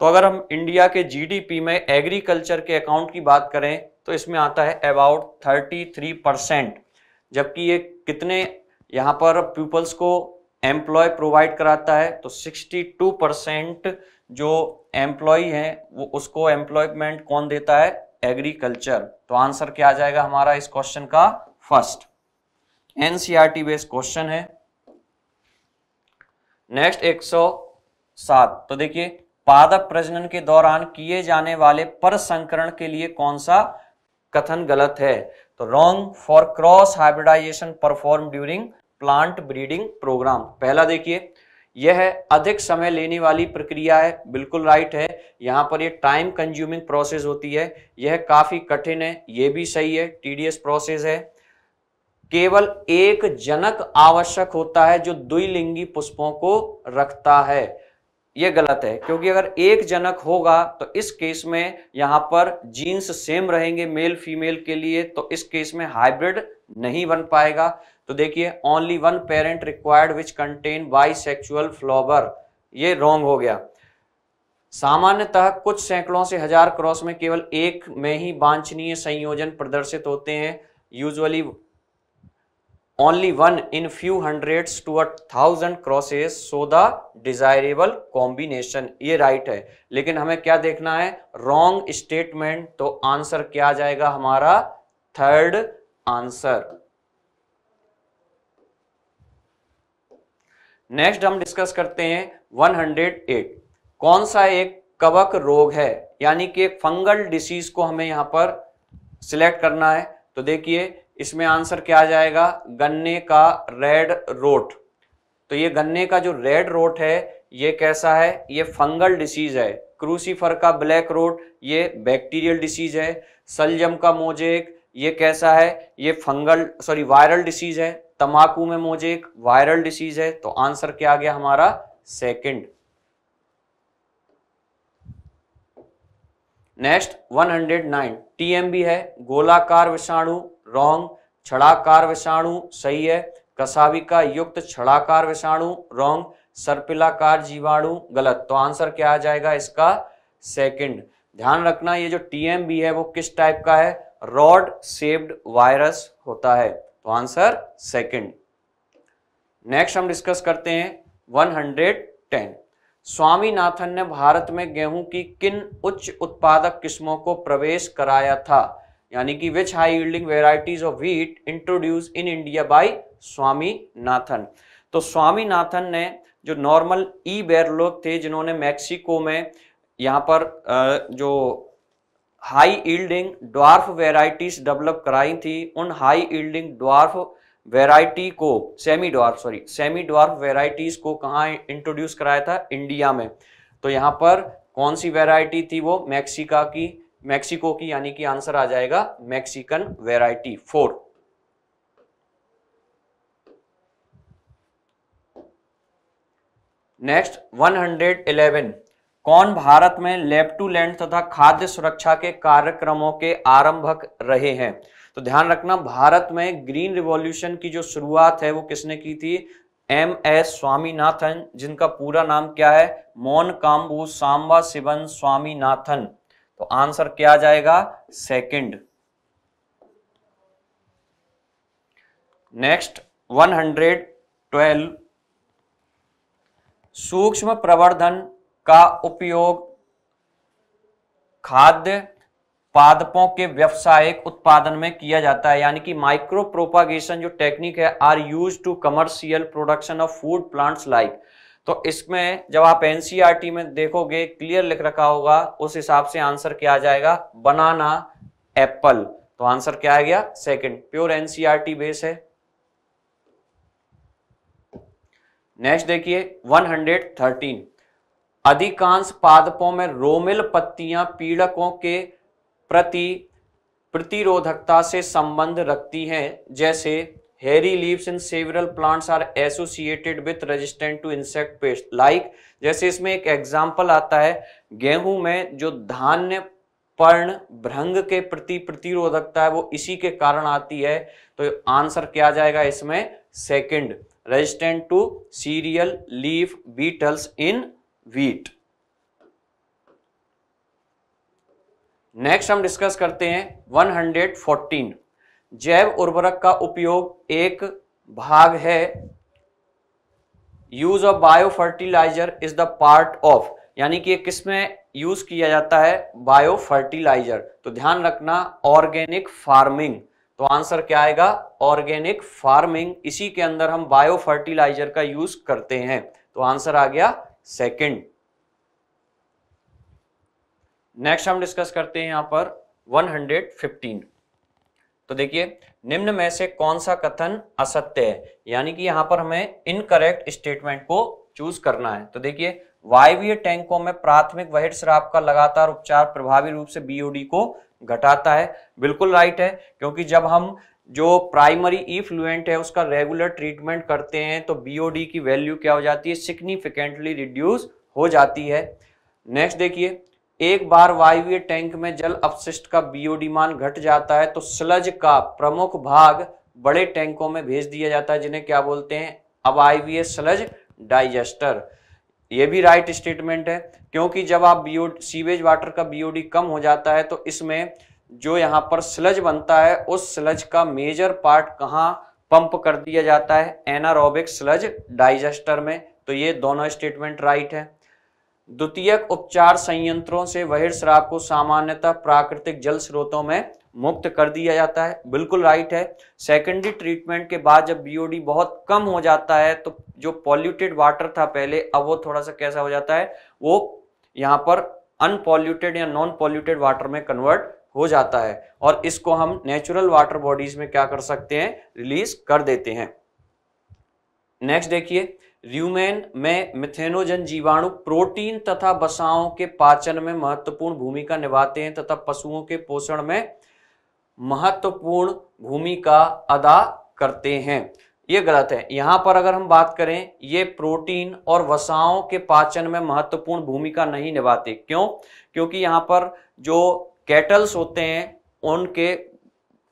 तो अगर हम इंडिया के जीडीपी में एग्रीकल्चर के अकाउंट की बात करें तो इसमें आता है अबाउट थर्टी थ्री परसेंट जबकि ये कितने यहाँ पर पीपल्स को एम्प्लॉय प्रोवाइड कराता है तो सिक्सटी टू परसेंट जो एम्प्लॉय है वो उसको एम्प्लॉयमेंट कौन देता है एग्रीकल्चर तो आंसर क्या आ जाएगा हमारा इस क्वेश्चन का फर्स्ट एनसीआरटी बेस्ड क्वेश्चन है नेक्स्ट 107 तो देखिए पादप प्रजनन के दौरान किए जाने वाले पर संकरण के लिए कौन सा कथन गलत है तो wrong for cross hybridization perform during plant breeding program पहला देखिए यह अधिक समय लेने वाली प्रक्रिया है बिल्कुल राइट है यहाँ पर यह टाइम कंज्यूमिंग प्रोसेस होती है यह काफ़ी कठिन है ये भी सही है टीडीएस प्रोसेस है केवल एक जनक आवश्यक होता है जो द्विलिंगी पुष्पों को रखता है यह गलत है क्योंकि अगर एक जनक होगा तो इस केस में यहाँ पर जीन्स सेम रहेंगे मेल फीमेल के लिए तो इस केस में हाइब्रिड नहीं बन पाएगा तो देखिए only one parent required which contain bisexual flower ये रॉन्ग हो गया सामान्यतः कुछ सैकड़ों से हजार क्रॉस में केवल एक में ही वांछनीय संयोजन प्रदर्शित होते हैं usually only one in few hundred to a thousand crosses so the desirable combination ये राइट है लेकिन हमें क्या देखना है रॉन्ग स्टेटमेंट तो आंसर क्या जाएगा हमारा थर्ड आंसर नेक्स्ट हम डिस्कस करते हैं 108 कौन सा एक कवक रोग है यानी कि एक फंगल डिसीज को हमें यहाँ पर सिलेक्ट करना है तो देखिए इसमें आंसर क्या आ जाएगा गन्ने का रेड रोट तो ये गन्ने का जो रेड रोट है ये कैसा है ये फंगल डिसीज है क्रूसीफर का ब्लैक रोट ये बैक्टीरियल डिसीज है सलजम का मोजेक ये कैसा है ये फंगल सॉरी वायरल डिसीज है तमाकू में मोजेक वायरल डिसीज है तो आंसर क्या आ गया हमारा सेकंड नेक्स्ट 109 टीएमबी है गोलाकार विषाणु रोंग छड़ाकार विषाणु सही है कसाविका युक्त छड़ाकार विषाणु रॉन्ग सर्पिलाकार जीवाणु गलत तो आंसर क्या आ जाएगा इसका सेकंड ध्यान रखना ये जो टीएमबी है वो किस टाइप का है रॉड सेव्ड वायरस होता है तो आंसर सेकंड नेक्स्ट हम डिस्कस करते हैं 110 स्वामीनाथन ने भारत में गेहूं की किन उच्च उत्पादक किस्मों को प्रवेश कराया था यानी कि which high yielding varieties of wheat introduce in India by Swaminathan तो स्वामीनाथन ने जो नॉर्मल ई बैर लोग थे जिन्होंने मैक्सिको में यहाँ पर जो high yielding dwarf varieties develop कराई थी उन हाई ईल्डिंग ड्वार्फ वेराइटी को semi dwarf sorry semi dwarf varieties को कहाँ इंट्रोड्यूस कराया था इंडिया में तो यहाँ पर कौन सी वेराइटी थी वो मैक्सिका की मैक्सिको की यानी कि आंसर आ जाएगा मैक्सिकन वेराइटी फोर नेक्स्ट 111 कौन भारत में लैब टू लैंड तथा खाद्य सुरक्षा के कार्यक्रमों के आरंभक रहे हैं तो ध्यान रखना भारत में ग्रीन रिवॉल्यूशन की जो शुरुआत है वो किसने की थी एम एस स्वामीनाथन जिनका पूरा नाम क्या है मोन काम्बू सांबा शिवन स्वामीनाथन तो आंसर क्या जाएगा सेकंड नेक्स्ट 112 सूक्ष्म प्रवर्धन का उपयोग खाद्य पादपों के व्यवसायिक उत्पादन में किया जाता है यानी कि माइक्रो प्रोपागेशन जो टेक्निक है are use to commercial production of food plants like तो इसमें जब आप एनसीईआरटी e में देखोगे क्लियर लिख रखा होगा उस हिसाब से आंसर क्या आ जाएगा बनाना एप्पल तो आंसर क्या आ गया सेकंड प्योर एनसीईआरटी बेस है नेक्स्ट देखिए 113 अधिकांश पादपों में रोमिल पत्तियां पीड़कों के प्रति प्रतिरोधकता से संबंध रखती हैं जैसे hairy leaves in several plants are associated with resistant to insect pest like जैसे इसमें एक एग्जाम्पल आता है गेहूं में जो धान्य पर्ण भ्रंग के प्रति प्रतिरोधकता है वो इसी के कारण आती है तो आंसर क्या जाएगा इसमें second resistant to cereal leaf beetles in wheat next हम डिस्कस करते हैं 114 जैव उर्वरक का उपयोग एक भाग है use of bio fertilizer is the part of यानी कि किसमें यूज किया जाता है बायो फर्टिलाइजर तो ध्यान रखना ऑर्गेनिक फार्मिंग तो आंसर क्या आएगा ऑर्गेनिक फार्मिंग इसी के अंदर हम बायो फर्टिलाइजर का यूज करते हैं तो आंसर आ गया सेकेंड नेक्स्ट हम डिस्कस करते हैं यहां पर 115 तो देखिए निम्न में से कौन सा कथन असत्य है यानी कि यहां पर हमें इनकरेक्ट स्टेटमेंट को चूज करना है तो देखिए वायवीय टैंकों में प्राथमिक वहिर श्राप का लगातार उपचार प्रभावी रूप से बीओडी को घटाता है बिल्कुल राइट है क्योंकि जब हम जो प्राइमरी ई फ्लुएंट है उसका रेगुलर ट्रीटमेंट करते हैं तो बीओडी की वैल्यू क्या हो जाती है सिग्निफिकेंटली रिड्यूस हो जाती है नेक्स्ट देखिए एक बार वायवीय टैंक में जल अपशिष्ट का बीओडी मान घट जाता है तो स्लज का प्रमुख भाग बड़े टैंकों में भेज दिया जाता है जिन्हें क्या बोलते हैं अवायवीय स्लज डाइजेस्टर ये भी राइट स्टेटमेंट है क्योंकि जब आप बीओ सीवेज वाटर का बीओडी कम हो जाता है तो इसमें जो यहाँ पर स्लज बनता है उस स्लज का मेजर पार्ट कहाँ पंप कर दिया जाता है एनारोबिक स्लज डाइजेस्टर में तो ये दोनों स्टेटमेंट राइट है द्वितीयक उपचार संयंत्रों से बहिर शराब को सामान्यतः प्राकृतिक जल स्रोतों में मुक्त कर दिया जाता है बिल्कुल राइट है सेकेंडरी ट्रीटमेंट के बाद जब बीओडी बहुत कम हो जाता है तो जो पॉल्यूटेड वाटर था पहले अब वो थोड़ा सा कैसा हो जाता है वो यहाँ पर अनपॉल्यूटेड या नॉन पॉल्यूटेड वाटर में कन्वर्ट हो जाता है और इसको हम नेचुरल वाटर बॉडीज में क्या कर सकते हैं रिलीज कर देते हैं नेक्स्ट देखिए र्यूमेन में मिथेनोजन जीवाणु प्रोटीन तथा बसाओं के पाचन में महत्वपूर्ण भूमिका निभाते हैं तथा पशुओं के पोषण में महत्वपूर्ण भूमिका अदा करते हैं ये गलत है यहां पर अगर हम बात करें ये प्रोटीन और वसाओं के पाचन में महत्वपूर्ण भूमिका नहीं निभाते क्यों क्योंकि यहाँ पर जो कैटल्स होते हैं उनके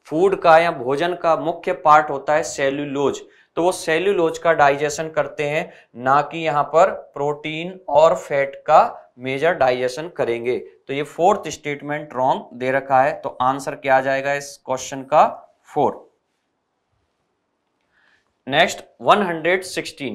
फूड का या भोजन का मुख्य पार्ट होता है सेल्यूलोज तो वो सेल्यूलोज का डाइजेशन करते हैं ना कि यहाँ पर प्रोटीन और फैट का मेजर डाइजेशन करेंगे तो ये फोर्थ स्टेटमेंट रॉन्ग दे रखा है तो आंसर क्या आ जाएगा इस क्वेश्चन का फोर नेक्स्ट 116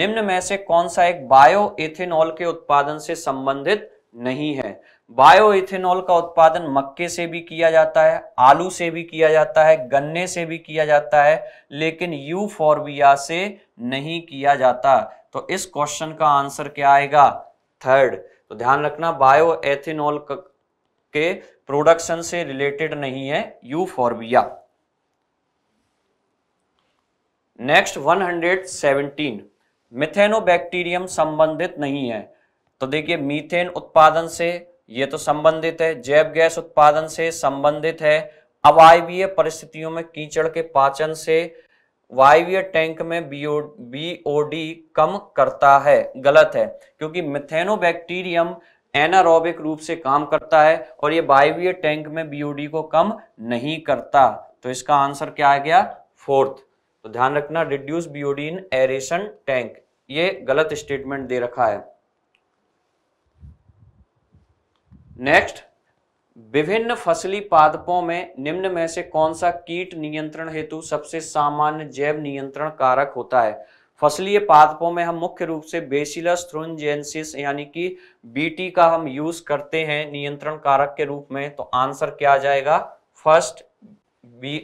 निम्न में से कौन सा एक बायो एथेनॉल के उत्पादन से संबंधित नहीं है बायो इथेनॉल का उत्पादन मक्के से भी किया जाता है आलू से भी किया जाता है गन्ने से भी किया जाता है लेकिन फॉर्बिया से नहीं किया जाता तो इस क्वेश्चन का आंसर क्या आएगा थर्ड तो ध्यान रखना बायो एथेनॉल के प्रोडक्शन से रिलेटेड नहीं है फॉर्बिया नेक्स्ट 117 मिथेनोबैक्टीरियम संबंधित नहीं है तो देखिए मीथेन उत्पादन से ये तो संबंधित है जैव गैस उत्पादन से संबंधित है अवायवीय परिस्थितियों में कीचड़ के पाचन से वायवीय टैंक में बीओ बीओडी कम करता है गलत है क्योंकि मिथेनोबैक्टीरियम एनारोबिक रूप से काम करता है और ये वायवीय टैंक में बीओडी को कम नहीं करता तो इसका आंसर क्या आ गया फोर्थ तो ध्यान रखना reduce BOD in aeration tank ये गलत स्टेटमेंट दे रखा है नेक्स्ट विभिन्न फसली पादपों में निम्न में से कौन सा कीट नियंत्रण हेतु सबसे सामान्य जैव नियंत्रण कारक होता है फसलीय पादपों में हम मुख्य रूप से बेसिलस थ्रोनजेंसिस यानी कि बीटी का हम यूज करते हैं नियंत्रण कारक के रूप में तो आंसर क्या आ जाएगा फर्स्ट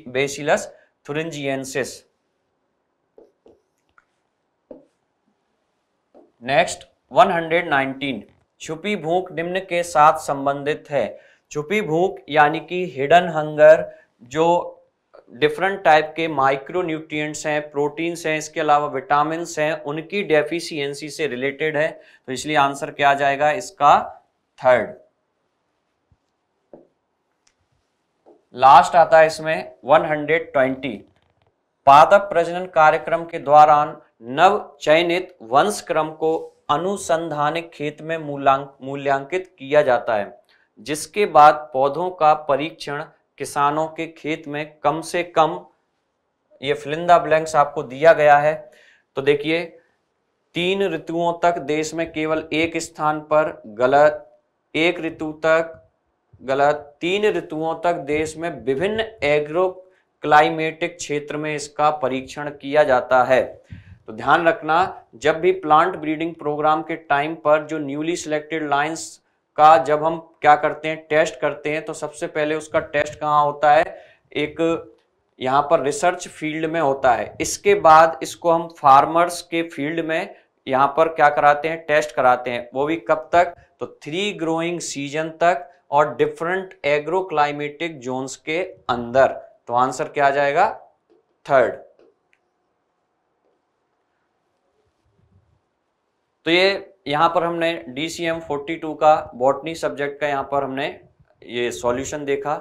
बेसिलस थ्रुनजियंसिस नेक्स्ट 119 छुपी भूख निम्न के साथ संबंधित है छुपी भूख यानी कि हिडन हंगर जो डिफरेंट टाइप के माइक्रो न्यूट्रियट्स हैं प्रोटीन्स हैं इसके अलावा विटामिन हैं उनकी डेफिशियंसी से रिलेटेड है तो इसलिए आंसर क्या जाएगा इसका थर्ड लास्ट आता है इसमें 120 पादप प्रजनन कार्यक्रम के दौरान नव चयनित वंश क्रम को अनुसंधानिक खेत में मूल्यांकित किया जाता है जिसके बाद पौधों का परीक्षण किसानों के खेत में कम से कम ये फिलिंदा ब्लैंक्स आपको दिया गया है तो देखिए तीन ऋतुओं तक देश में केवल एक स्थान पर गलत एक ऋतु तक गलत तीन ऋतुओं तक देश में विभिन्न एग्रो क्लाइमेटिक क्षेत्र में इसका परीक्षण किया जाता है तो ध्यान रखना जब भी प्लांट ब्रीडिंग प्रोग्राम के टाइम पर जो न्यूली सिलेक्टेड लाइन्स का जब हम क्या करते हैं टेस्ट करते हैं तो सबसे पहले उसका टेस्ट कहाँ होता है एक यहाँ पर रिसर्च फील्ड में होता है इसके बाद इसको हम फार्मर्स के फील्ड में यहाँ पर क्या कराते हैं टेस्ट कराते हैं वो भी कब तक तो थ्री ग्रोइंग सीजन तक और डिफरेंट एग्रो क्लाइमेटिक जोन्स के अंदर तो आंसर क्या आ जाएगा थर्ड तो ये यहाँ पर हमने D C M forty two का बॉटनी सब्जेक्ट का यहाँ पर हमने ये सॉल्यूशन देखा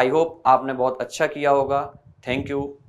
आई होप आपने बहुत अच्छा किया होगा थैंक यू